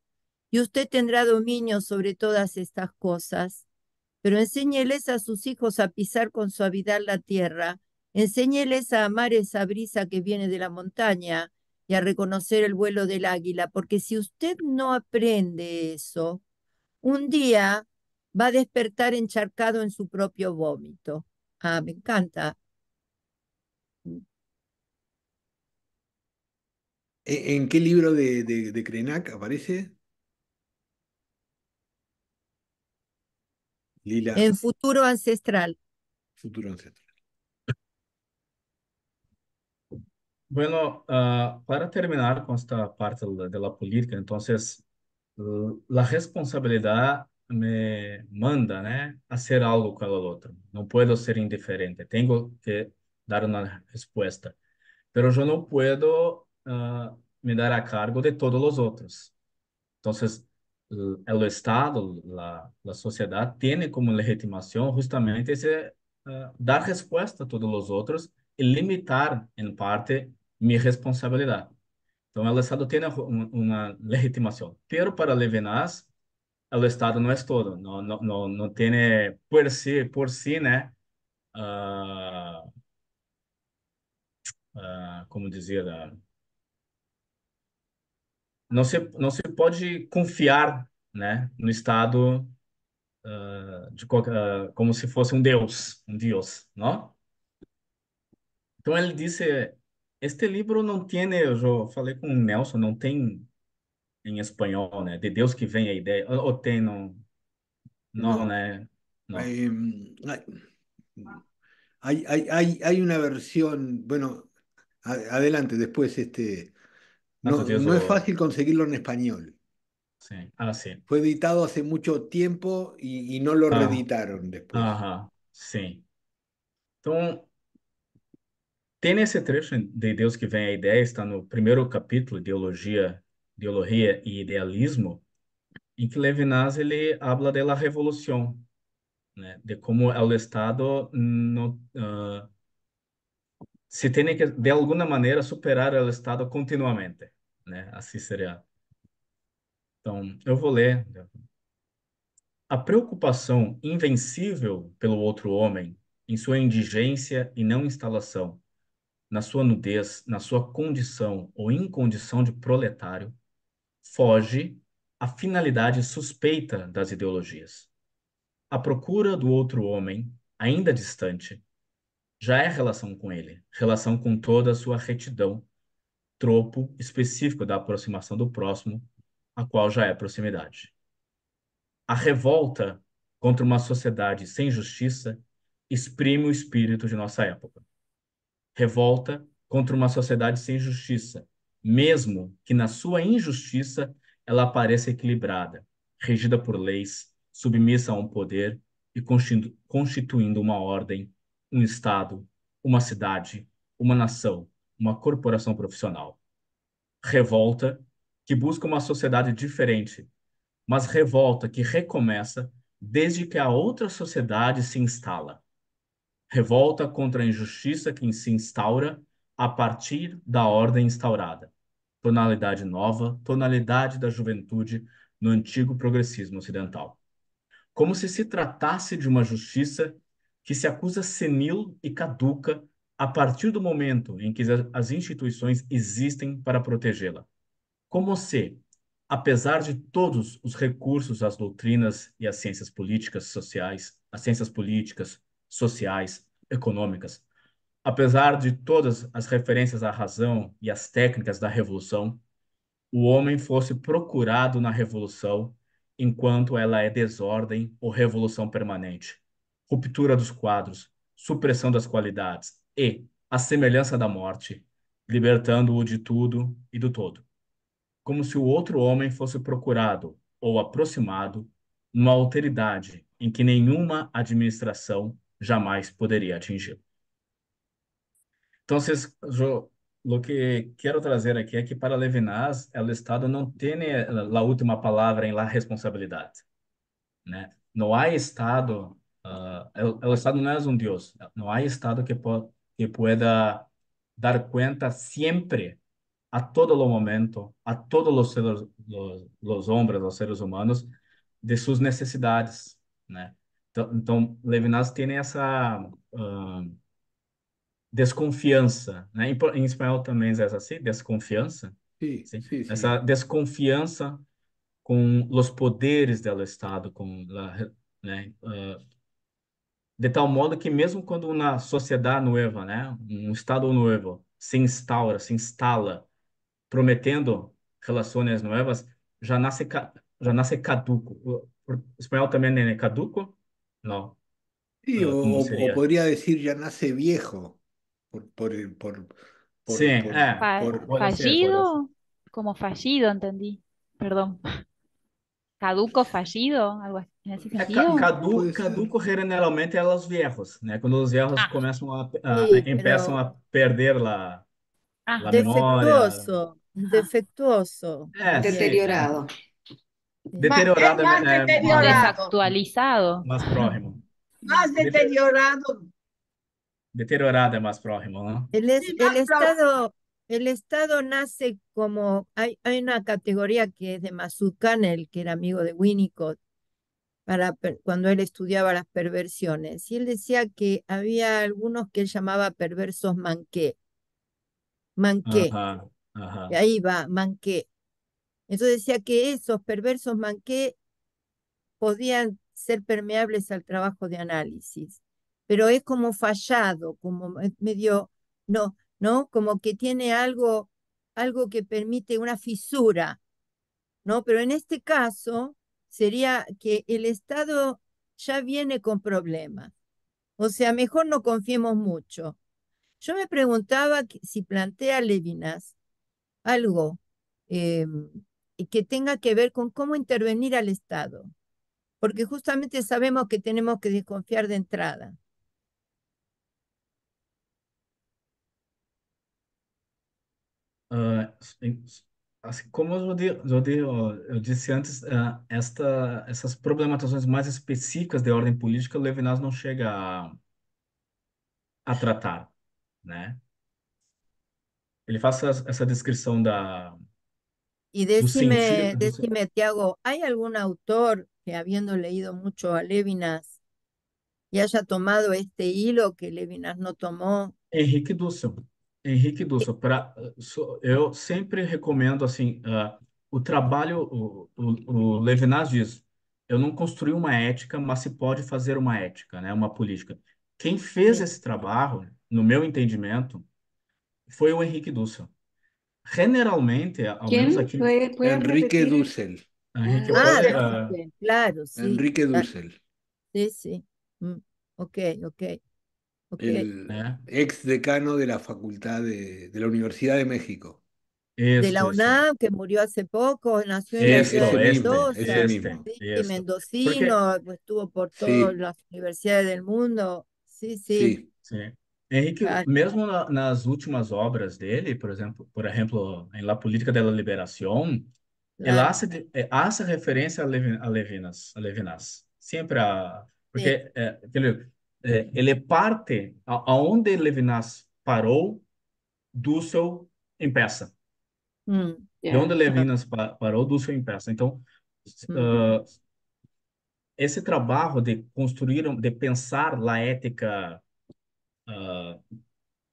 y usted tendrá dominio sobre todas estas cosas. Pero enséñeles a sus hijos a pisar con suavidad la tierra, Enséñeles a amar esa brisa que viene de la montaña y a reconocer el vuelo del águila, porque si usted no aprende eso, un día va a despertar encharcado en su propio vómito. Ah, me encanta. ¿E-, ¿En qué libro de, de, Krenak aparece? Lila. En futuro ancestral. Futuro ancestral. Bueno, ah, para terminar con esta parte de la, política, entonces, la responsabilidad me manda, ¿no? Hacer algo con el otro. No puedo ser indiferente. Tengo que dar una respuesta. Pero yo no puedo ah, me dar a cargo de todos los otros. Entonces, el Estado, la, sociedad, tiene como legitimación justamente ese, ah, dar respuesta a todos los otros y limitar en parte mi responsabilidad. Então, o Estado tem uma legitimação. Pero para Levinas, o Estado não é todo. Não, não, não, tem eh, por si, por si, né? Uh, uh, como dizia, ah, não se, não se pode confiar, né? No Estado de, como se fosse um Deus, um Deus, não? Então, ele disse Este libro no tiene, yo fale con com o Nelson, não tem em espanhol, De Dios que vem a ideia. Ou tem, no, no. Eh, hay, hay, hay, una versión, bueno, adelante, después este... No, no es fácil conseguirlo en español. Sí. Ah, sí. Fue editado hace mucho tiempo y, no lo ah, reeditaron después. Ajá, sí. Entonces, Tem nesse trecho de Deus que vem a ideia, está no primeiro capítulo, Ideologia, Ideologia e Idealismo, em que Levinas ele habla da revolução, né? de como é o Estado no, uh, se tem que, de alguma maneira, superar o Estado continuamente. Né? Assim seria. Então, eu vou ler. A preocupação invencível pelo outro homem, em sua indigência e não instalação, na sua nudez, na sua condição ou incondição de proletário, foge à finalidade suspeita das ideologias. A procura do outro homem, ainda distante, já é relação com ele, relação com toda a sua retidão, tropo específico da aproximação do próximo, a qual já é proximidade. A revolta contra uma sociedade sem justiça exprime o espírito de nossa época revolta contra uma sociedade sem justiça, mesmo que na sua injustiça ela apareça equilibrada, regida por leis, submissa a um poder e constitu constituindo uma ordem, um Estado, uma cidade, uma nação, uma corporação profissional. Revolta que busca uma sociedade diferente, mas revolta que recomeça desde que a outra sociedade se instala revolta contra a injustiça que se instaura a partir da ordem instaurada. Tonalidade nova, tonalidade da juventude no antigo progressismo ocidental. Como se se tratasse de uma justiça que se acusa senil e caduca a partir do momento em que as instituições existem para protegê-la. Como se, apesar de todos os recursos às doutrinas e às ciências políticas sociais, as ciências políticas, sociais, econômicas. Apesar de todas as referências à razão e às técnicas da revolução, o homem fosse procurado na revolução enquanto ela é desordem ou revolução permanente, ruptura dos quadros, supressão das qualidades e a semelhança da morte, libertando-o de tudo e do todo. Como se o outro homem fosse procurado ou aproximado numa alteridade em que nenhuma administração jamais poderia atingir. Então, eu, o que quero trazer aqui é que para Levinas, é o Estado não tem eh, a última palavra em la responsabilidade, né? Não há Estado, uh, o Estado não é um Deus, não há Estado que possa que pueda dar conta sempre a todo o momento, a todos os seres, os, os homens, os seres humanos, de suas necessidades, né? Então, então Levinas tem essa uh, desconfiança, né? Em, em, espanhol também é assim, desconfiança. Sim, sim, sim, Essa desconfiança com os poderes do Estado, com la, né? Uh, de tal modo que mesmo quando uma sociedade nova, né, um Estado novo se instaura, se instala, prometendo relações novas, já nasce já nasce caduco. O espanhol também é né? caduco, No. Sí, o, podría decir ya nace viejo. Por, por, por, fallido, como fallido, entendí. Perdón. Caduco, fallido, algo así. sentido? Eh, caduco generalmente a los viejos, cuando los viejos ah, a, a a perder la, ah, la defectuoso, Defectuoso, eh, Deteriorado. Deteriorado. Más, más deteriorado. Más eh, prójimo. Más deteriorado. Deteriorado más próximo ¿no? El, Estado... El Estado nace como, hay, una categoría que es de el que era amigo de Winnicott, para, cuando él estudiaba las perversiones. Y él decía que había algunos que él llamaba perversos manqué. Manqué. Y ahí va, manqué. Entonces decía que esos perversos manqué podían ser permeables al trabajo de análisis, pero es como fallado, como medio, no, ¿no? Como que tiene algo, algo que permite una fisura, ¿no? Pero en este caso sería que el Estado ya viene con problemas. O sea, mejor no confiemos mucho. Yo me preguntaba si plantea Levinas algo em, y que tenga que ver con cómo intervenir al Estado, porque justamente sabemos que tenemos que desconfiar de entrada. Uh, assim, como eu, eu, eu disse antes, uh, esta, essas problematizações mais específicas de ordem política, Levinas não chega a, a tratar, né? Ele faz essa, essa descrição da, Y decime, decime, Tiago, ¿hay algún autor que habiendo leído mucho a Levinas y haya tomado este hilo que Levinas no tomó? Henrique Dussel. Henrique Dussel, pra, eu sempre recomendo assim, uh, o trabalho, o, o, o Levinas diz, eu não construí uma ética, mas se pode fazer uma ética, né, uma política. Quem fez esse trabalho, no meu entendimento, foi o Henrique Dussel. Generalmente, Enrique Dussel. ah, claro, sí. Enrique ah, Dussel. Sí, sí. Mm, ok, ok. Okay. El ah. ex decano de la Facultad de, la Universidad de México. de la UNAM, que murió hace poco, nació en la ciudad de Mendoza, mendocino, estuvo por todas las universidades del mundo. Sí, sí. sí. Henrique, ah, mesmo tá. na- nas últimas obras dele, por exemplo, por exemplo, em La Política de la Liberación, ele claro. hace, referência a, Levinas, a Levinas. Sempre a... Sim, Porque é, eh, é, ele parte aonde Levinas parou, Dussel empeça. Hum, De é, onde é. Levinas parou parou, Dussel empeça. Então, uhum. ah, esse trabalho de construir, de pensar a ética uh,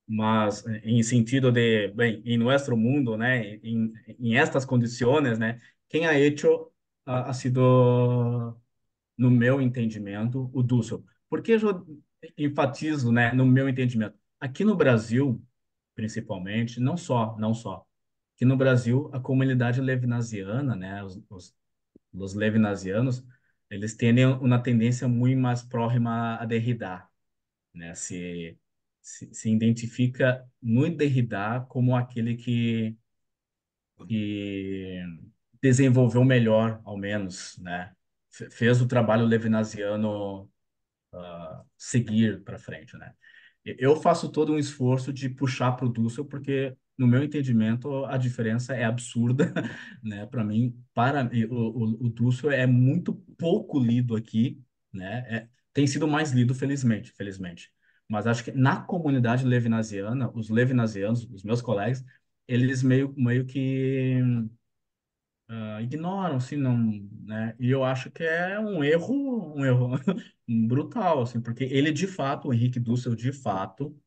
mas em sentido de, bem, em nosso mundo, né, em, em estas condições, né, quem ha hecho ha, ha sido, no meu entendimento, o Dussel. Por que eu enfatizo, né, no meu entendimento? Aqui no Brasil, principalmente, não só, não só, que no Brasil a comunidade levinasiana, né, os, os, os levinasianos, eles têm uma tendência muito mais próxima a Derrida, né, se se, se identifica no Derrida como aquele que, que desenvolveu melhor, ao menos, né? fez o trabalho levinasiano uh, seguir para frente, né? Eu faço todo um esforço de puxar para o Dussel, porque, no meu entendimento, a diferença é absurda, né? Para mim, para o, o, o Dussel é muito pouco lido aqui, né? É, tem sido mais lido, felizmente, felizmente. Mas acho que na comunidade levinasiana, os levinasianos, os meus colegas, eles meio, meio que uh, ignoram, assim, não, né? E eu acho que é um erro, um erro brutal, assim, porque ele de fato, o Henrique Dussel de fato,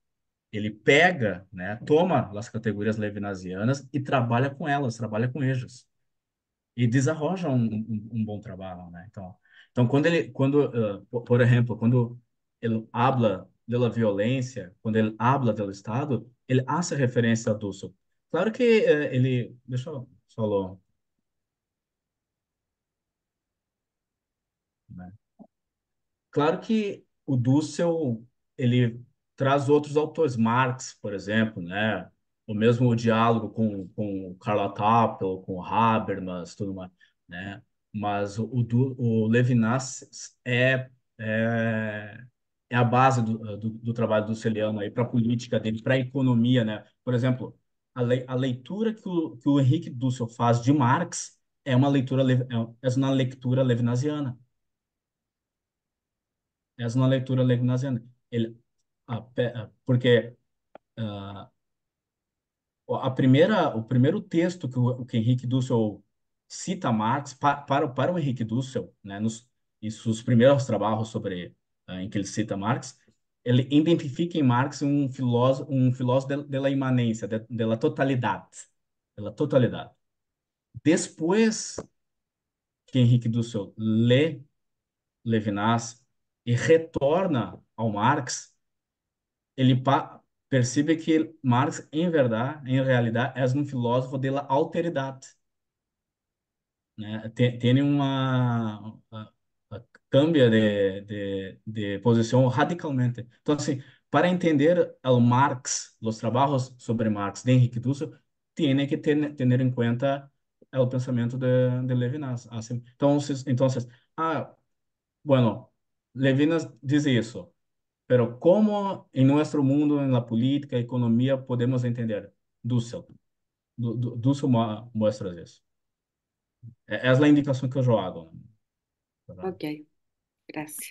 ele pega, né, toma as categorias levinasianas e trabalha com elas, trabalha com ejas. E desarroja um, um, um, bom trabalho, né? Então, então quando ele, quando, uh, ah, por, por exemplo, quando ele habla da violência, quando ele habla do Estado, ele hace referência a Dussel Claro que eh, ele... Deixa eu só... Claro que o Dussel, ele traz outros autores, Marx, por exemplo, né? O mesmo diálogo com, com Carla Tappel, com Habermas, tudo mais, né? Mas o, o, o Levinas é, é é a base do, eh, do, do trabalho do Celiano aí para a política dele, para a economia, né? Por exemplo, a, le a leitura que o, que o Henrique Dussel faz de Marx é uma leitura é, é uma leitura levinasiana. É uma leitura levinasiana. Ele, a, a, porque a, a primeira, o primeiro texto que o, que Henrique Dussel cita Marx para, para, para o Henrique Dussel, né, nos, em seus primeiros trabalhos sobre ah, em que ele cita Marx, ele identifica em Marx um filósofo, um filósofo da imanência, da totalidade, da totalidade. Depois que Henrique Dussel lê Levinas e retorna ao Marx, ele percebe que Marx, em verdade, em realidade, é um filósofo da alteridade. Né? Tem, tem uma cambia de, de, de posición radicalmente. Entonces, assim, para entender o Marx, los trabajos sobre Marx de Henrique Dussel, tiene que ten, tener en cuenta el pensamiento de, de Levinas. Así, assim. entonces, entonces, ah, bueno, Levinas dice eso, pero ¿cómo en nuestro mundo, en la política, economía, podemos entender Dussel? Dussel muestra isso. É, essa é a indicação que eu jogo. Né? Ok. Gracias.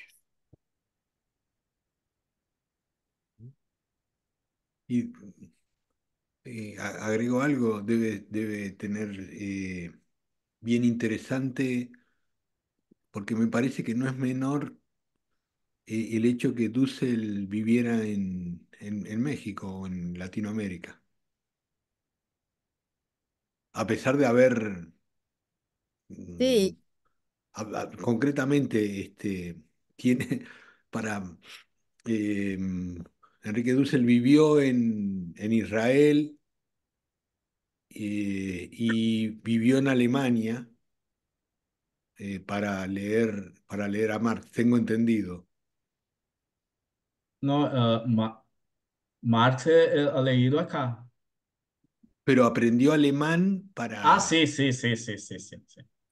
Y eh, agrego algo, debe, debe tener eh, bien interesante, porque me parece que no es menor eh, el hecho que Dussel viviera en, México o en Latinoamérica. A pesar de haber... Mm, concretamente este, tiene para... Em, Enrique Dussel vivió en, en Israel eh, y vivió en Alemania eh, para, leer, para leer a Marx, tengo entendido. No, eh, Marx ha leído acá. Pero aprendió alemán para... Ah, sí, sí, sí, sí, sí. sí.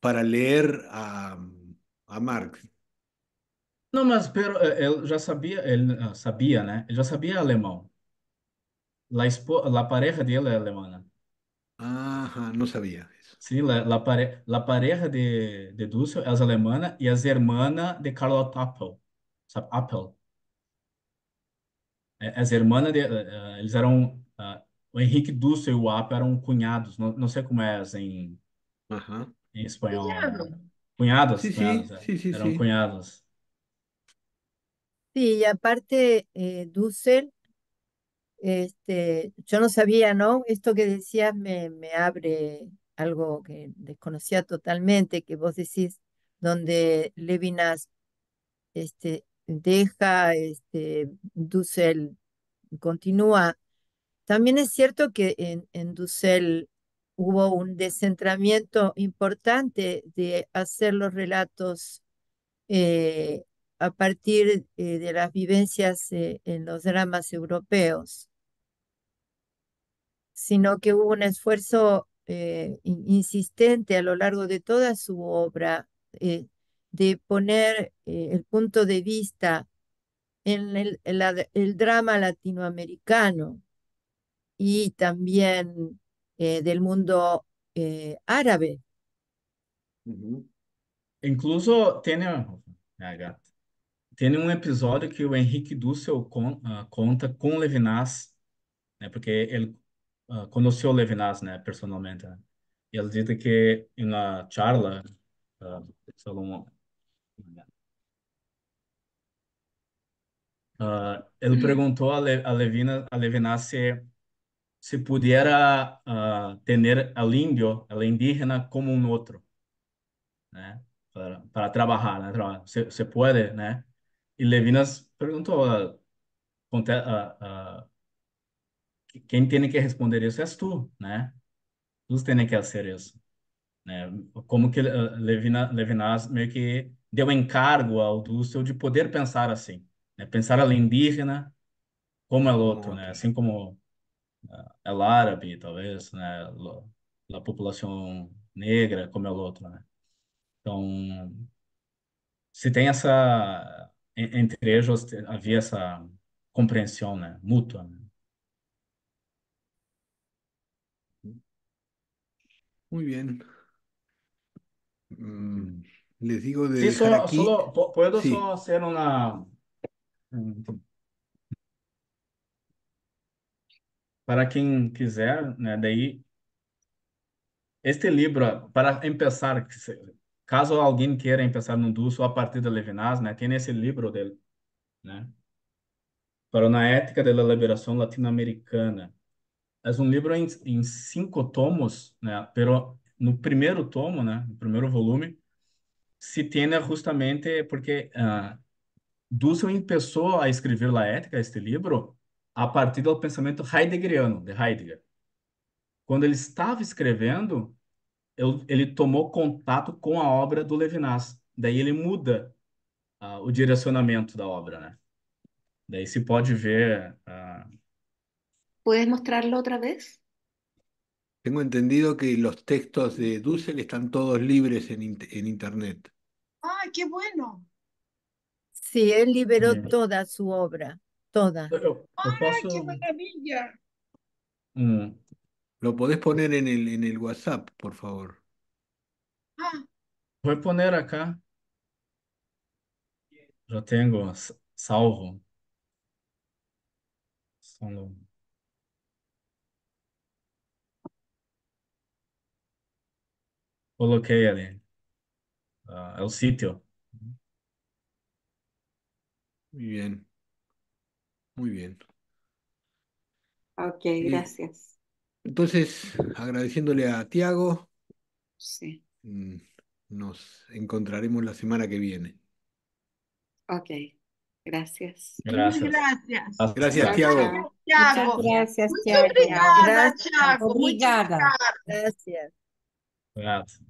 para ler a, a Marx. Não, mas pero, é, é, ele já sabia, ele ah, sabia, né? Ele já sabia alemão. La, espo, la pareja dele é alemã. Ah, não sabia Sim, la, la, pare, la pareja de, de Dussel é alemã e as irmãs de Carlotta Apple. Sabe? Apple. É, as irmãs, de, uh, eles eram... Uh, o Henrique Dussel e o Apple eram cunhados. Não, não sei como é em... Assim. Uhum. En em español, Cuñados, Sí, sí, sí, cuñados. Sí, y aparte, eh, Dussel, este, yo no sabía, ¿no? Esto que decías me, abre algo que desconocía totalmente, que vos decís, donde Levinas este, deja, este, Dussel continúa. También es cierto que en, en Dussel hubo un descentramiento importante de hacer los relatos eh, a partir eh, de las vivencias eh, en los dramas europeos, sino que hubo un esfuerzo insistente a lo largo de toda su obra de poner el punto de vista en el, el drama latinoamericano y también eh, del mundo eh, árabe. Uhum. Incluso tem, né, ah, um episódio que o Henrique Dussel con, uh, conta com Levinas, né, porque ele uh, conheceu Levinas né, personalmente. Né. E ele diz que em uma charla, uh, uh, ele uhum. perguntou a, Le, a, Levina, a Levinas se se pudiera uh, tener al indio, al indígena, como un otro, né? Para, para trabalhar, né? Você, você pode, né? E Levinas perguntou, uh, uh, quem tem que responder isso é tu, né? Tu tem que fazer isso, né? Como que ah, Levina, Levinas meio que deu encargo ao Dussel de poder pensar assim, né? Pensar al indígena como é outro, né? Assim como el é, é árabe, talvez, né? a população negra, como é o outro, né? Então, se tem essa entre eles havia essa compreensão, né, mútua. Né? Muy bem. Mm, les digo de sí, solo, aquí... solo, puedo sí. solo hacer una para quem quiser, né, daí este livro para começar, caso alguém queira começar no Dusso a partir de Levinas, né, tem esse livro dele, né? Para uma ética da liberação latino-americana. É um livro em, em, cinco tomos, né? Pero no primeiro tomo, né, no primeiro volume, se tem né, justamente porque uh, ah, Dusso começou a escrever a ética este livro a partir do pensamento heideggeriano, de Heidegger. Quando ele estava escrevendo, ele tomou contato com a obra do Levinas. Daí ele muda uh, o direcionamento da obra, né? Daí se pode ver. Uh... ¿Puedes mostrarlo outra vez? Tengo entendido que os textos de Dussel estão todos livres em in Internet. ¡Ah, que bueno! Sí, ele liberou toda toda sua obra. Toda. qué maravilla! Mm. Lo podés poner en el, en el WhatsApp, por favor. Ah. Voy a poner acá. yo tengo salvo. Solo... Coloquei ali. Uh, Muy bien. Muy bien. Ok, eh, gracias. Entonces, agradeciéndole a Tiago. Sí. Mm, nos encontraremos la semana que viene. Ok, gracias. Gracias. Gracias, gracias, Tiago. Muchas gracias, Tiago. Gracias, Gracias. Gracias.